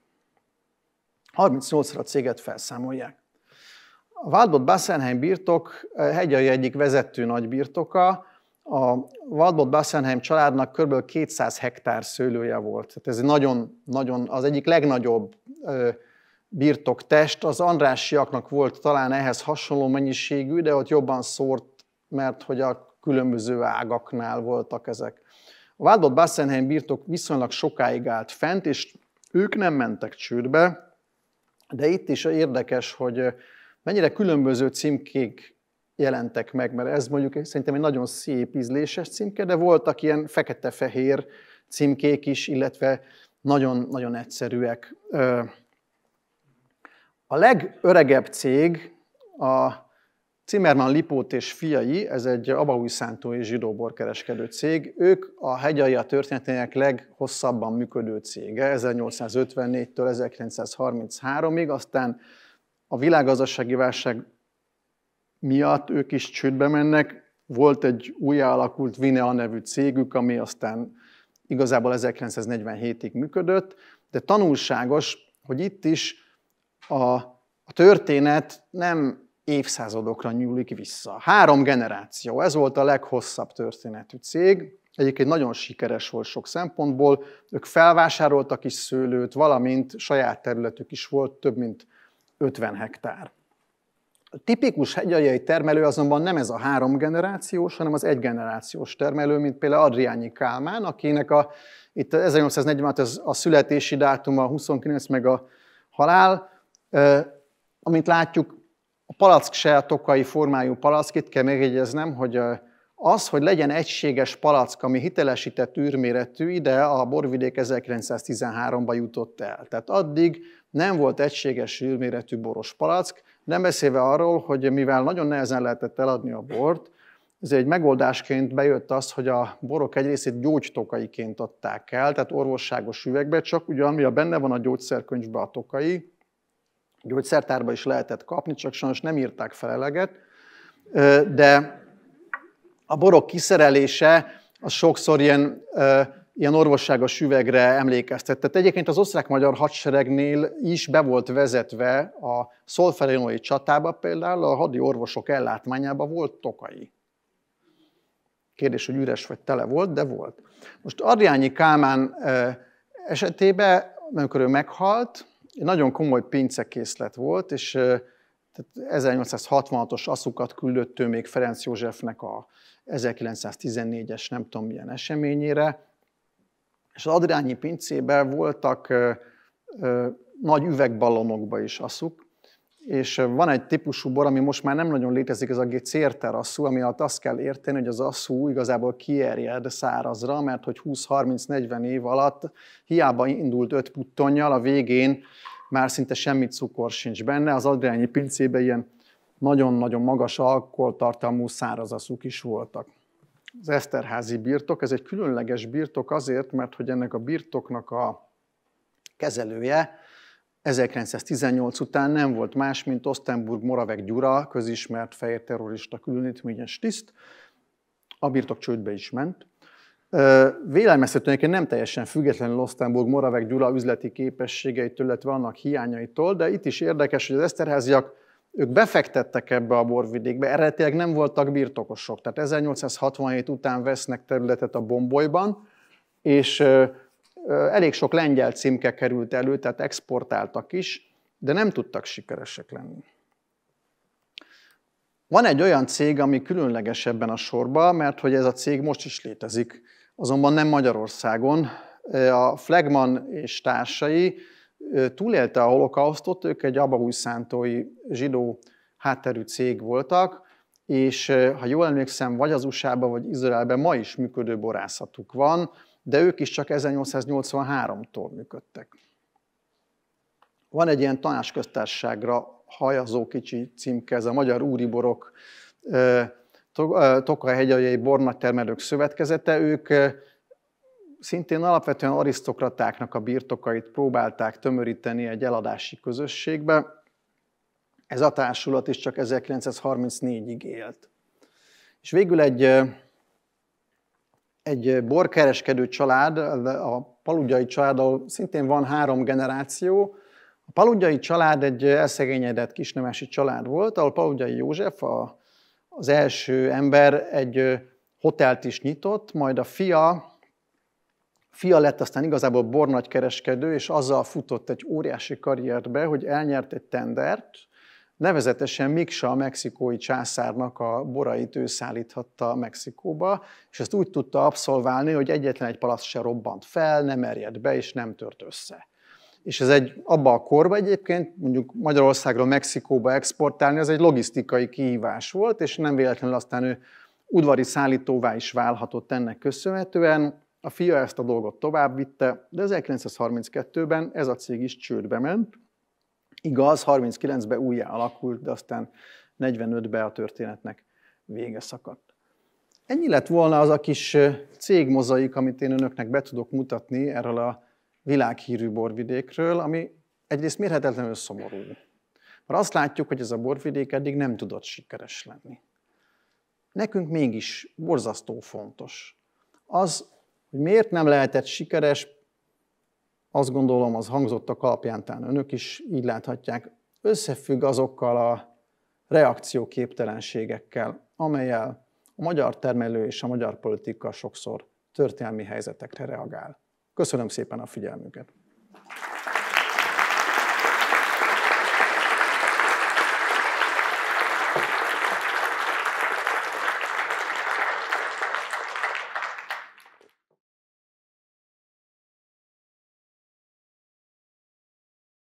38-ra a céget felszámolják. A Waldbott Bassenheim birtok eh, hegyai egyik vezető birtoka. a Waldbott Bassenheim családnak kb. 200 hektár szőlője volt. Tehát ez nagyon, nagyon, az egyik legnagyobb birtoktest. Az Andrássiaknak volt talán ehhez hasonló mennyiségű, de ott jobban szórt, mert hogy a különböző ágaknál voltak ezek. A Waldbott Bassenheim birtok viszonylag sokáig állt fent, és ők nem mentek csődbe, de itt is érdekes, hogy Mennyire különböző címkék jelentek meg, mert ez mondjuk szerintem egy nagyon szép ízléses címke, de voltak ilyen fekete-fehér címkék is, illetve nagyon-nagyon egyszerűek. A legöregebb cég a Zimmermann Lipót és fiai, ez egy és zsidó borkereskedő cég, ők a hegyai a történetének leghosszabban működő cége, 1854-től 1933-ig, aztán a világgazdasági válság miatt ők is csődbe mennek. Volt egy újjáalakult Vinea nevű cégük, ami aztán igazából 1947-ig működött, de tanulságos, hogy itt is a, a történet nem évszázadokra nyúlik vissza. Három generáció, ez volt a leghosszabb történetű cég, egyébként nagyon sikeres volt sok szempontból, ők felvásároltak is szőlőt, valamint saját területük is volt, több mint 50 hektár. A tipikus hegyaljai termelő azonban nem ez a három generációs, hanem az egygenerációs termelő, mint például Adriányi Kálmán, akinek a, itt 1846 az a születési dátum a 29 meg a halál. Amint látjuk, a palack se a tokai formájú palack, itt kell megjegyeznem, hogy az, hogy legyen egységes palack, ami hitelesített űrméretű, ide a borvidék 1913-ba jutott el. Tehát addig nem volt egységes sűrméretű boros palack, nem beszélve arról, hogy mivel nagyon nehezen lehetett eladni a bort, ez egy megoldásként bejött az, hogy a borok egy részét gyógytokaiként adták el, tehát orvosságos üvegbe, csak ugyan, a benne van a gyógyszerkönyvbe a tokai, gyógyszertárba is lehetett kapni, csak sajnos nem írták fel eleget, de a borok kiszerelése az sokszor ilyen ilyen orvosságos üvegre Tehát Egyébként az osztrák-magyar hadseregnél is be volt vezetve a szolferinói csatába például a hadi orvosok ellátmányába volt tokai. Kérdés, hogy üres vagy tele volt, de volt. Most Adriányi Kálmán eh, esetében, amikor ő meghalt, nagyon komoly pincekészlet volt, és 1866-os eh, aszukat küldött ő még Ferenc Józsefnek a 1914-es nem tudom milyen eseményére, és az Adriányi pincében voltak ö, ö, nagy üvegballonokba is aszuk, és van egy típusú bor, ami most már nem nagyon létezik, ez a cérterasszú, ami alatt azt kell érteni, hogy az asszú igazából kierjed szárazra, mert hogy 20-30-40 év alatt hiába indult öt puttonnyal, a végén már szinte semmi cukor sincs benne, az adrányi pincében ilyen nagyon-nagyon magas alkoholtartalmú száraz asszuk is voltak az Eszterházi birtok. Ez egy különleges birtok azért, mert hogy ennek a birtoknak a kezelője 1918 után nem volt más, mint Osztenburg Moravek Gyura, közismert fehér terrorista különítményes tiszt. A birtok csődbe is ment. Vélelmeztetőnek nem teljesen függetlenül Osztenburg Moravek Gyula üzleti képességeitől, illetve annak hiányaitól, de itt is érdekes, hogy az eszterháziak ők befektettek ebbe a borvidékbe, eredetileg nem voltak birtokosok. Tehát 1867 után vesznek területet a Bombolyban, és elég sok lengyel címke került elő, tehát exportáltak is, de nem tudtak sikeresek lenni. Van egy olyan cég, ami különleges ebben a sorban, mert hogy ez a cég most is létezik, azonban nem Magyarországon. A Flegman és társai túlélte a holokausztot, ők egy abaújszántói zsidó hátterű cég voltak, és ha jól emlékszem, vagy az usa vagy Izraelben ma is működő borászatuk van, de ők is csak 1883-tól működtek. Van egy ilyen tanásköztársaságra hajazó kicsi címke, ez a Magyar Úriborok Tokaj hegyai bornagytermelők szövetkezete, ők szintén alapvetően arisztokratáknak a birtokait próbálták tömöríteni egy eladási közösségbe. Ez a társulat is csak 1934-ig élt. És végül egy, egy borkereskedő család, a paludjai család, ahol szintén van három generáció, a paludjai család egy elszegényedett kisnemesi család volt, ahol paludjai József, a, az első ember egy hotelt is nyitott, majd a fia, fia lett aztán igazából bornagykereskedő, és azzal futott egy óriási karrierbe, hogy elnyert egy tendert, nevezetesen Miksa a mexikói császárnak a borait ő szállíthatta Mexikóba, és ezt úgy tudta abszolválni, hogy egyetlen egy palasz se robbant fel, nem erjed be, és nem tört össze. És ez egy abban a korban egyébként, mondjuk Magyarországról Mexikóba exportálni, az egy logisztikai kihívás volt, és nem véletlenül aztán ő udvari szállítóvá is válhatott ennek köszönhetően, a fia ezt a dolgot tovább vitte, de 1932-ben ez a cég is csődbe ment. Igaz, 39-ben újjá alakult, de aztán 45-ben a történetnek vége szakadt. Ennyi lett volna az a kis cégmozaik, amit én önöknek be tudok mutatni erről a világhírű borvidékről, ami egyrészt mérhetetlenül szomorú. Mert azt látjuk, hogy ez a borvidék eddig nem tudott sikeres lenni. Nekünk mégis borzasztó fontos. Az, hogy miért nem lehetett sikeres, azt gondolom az hangzottak kalapján, talán önök is így láthatják, összefügg azokkal a reakcióképtelenségekkel, amelyel a magyar termelő és a magyar politika sokszor történelmi helyzetekre reagál. Köszönöm szépen a figyelmüket!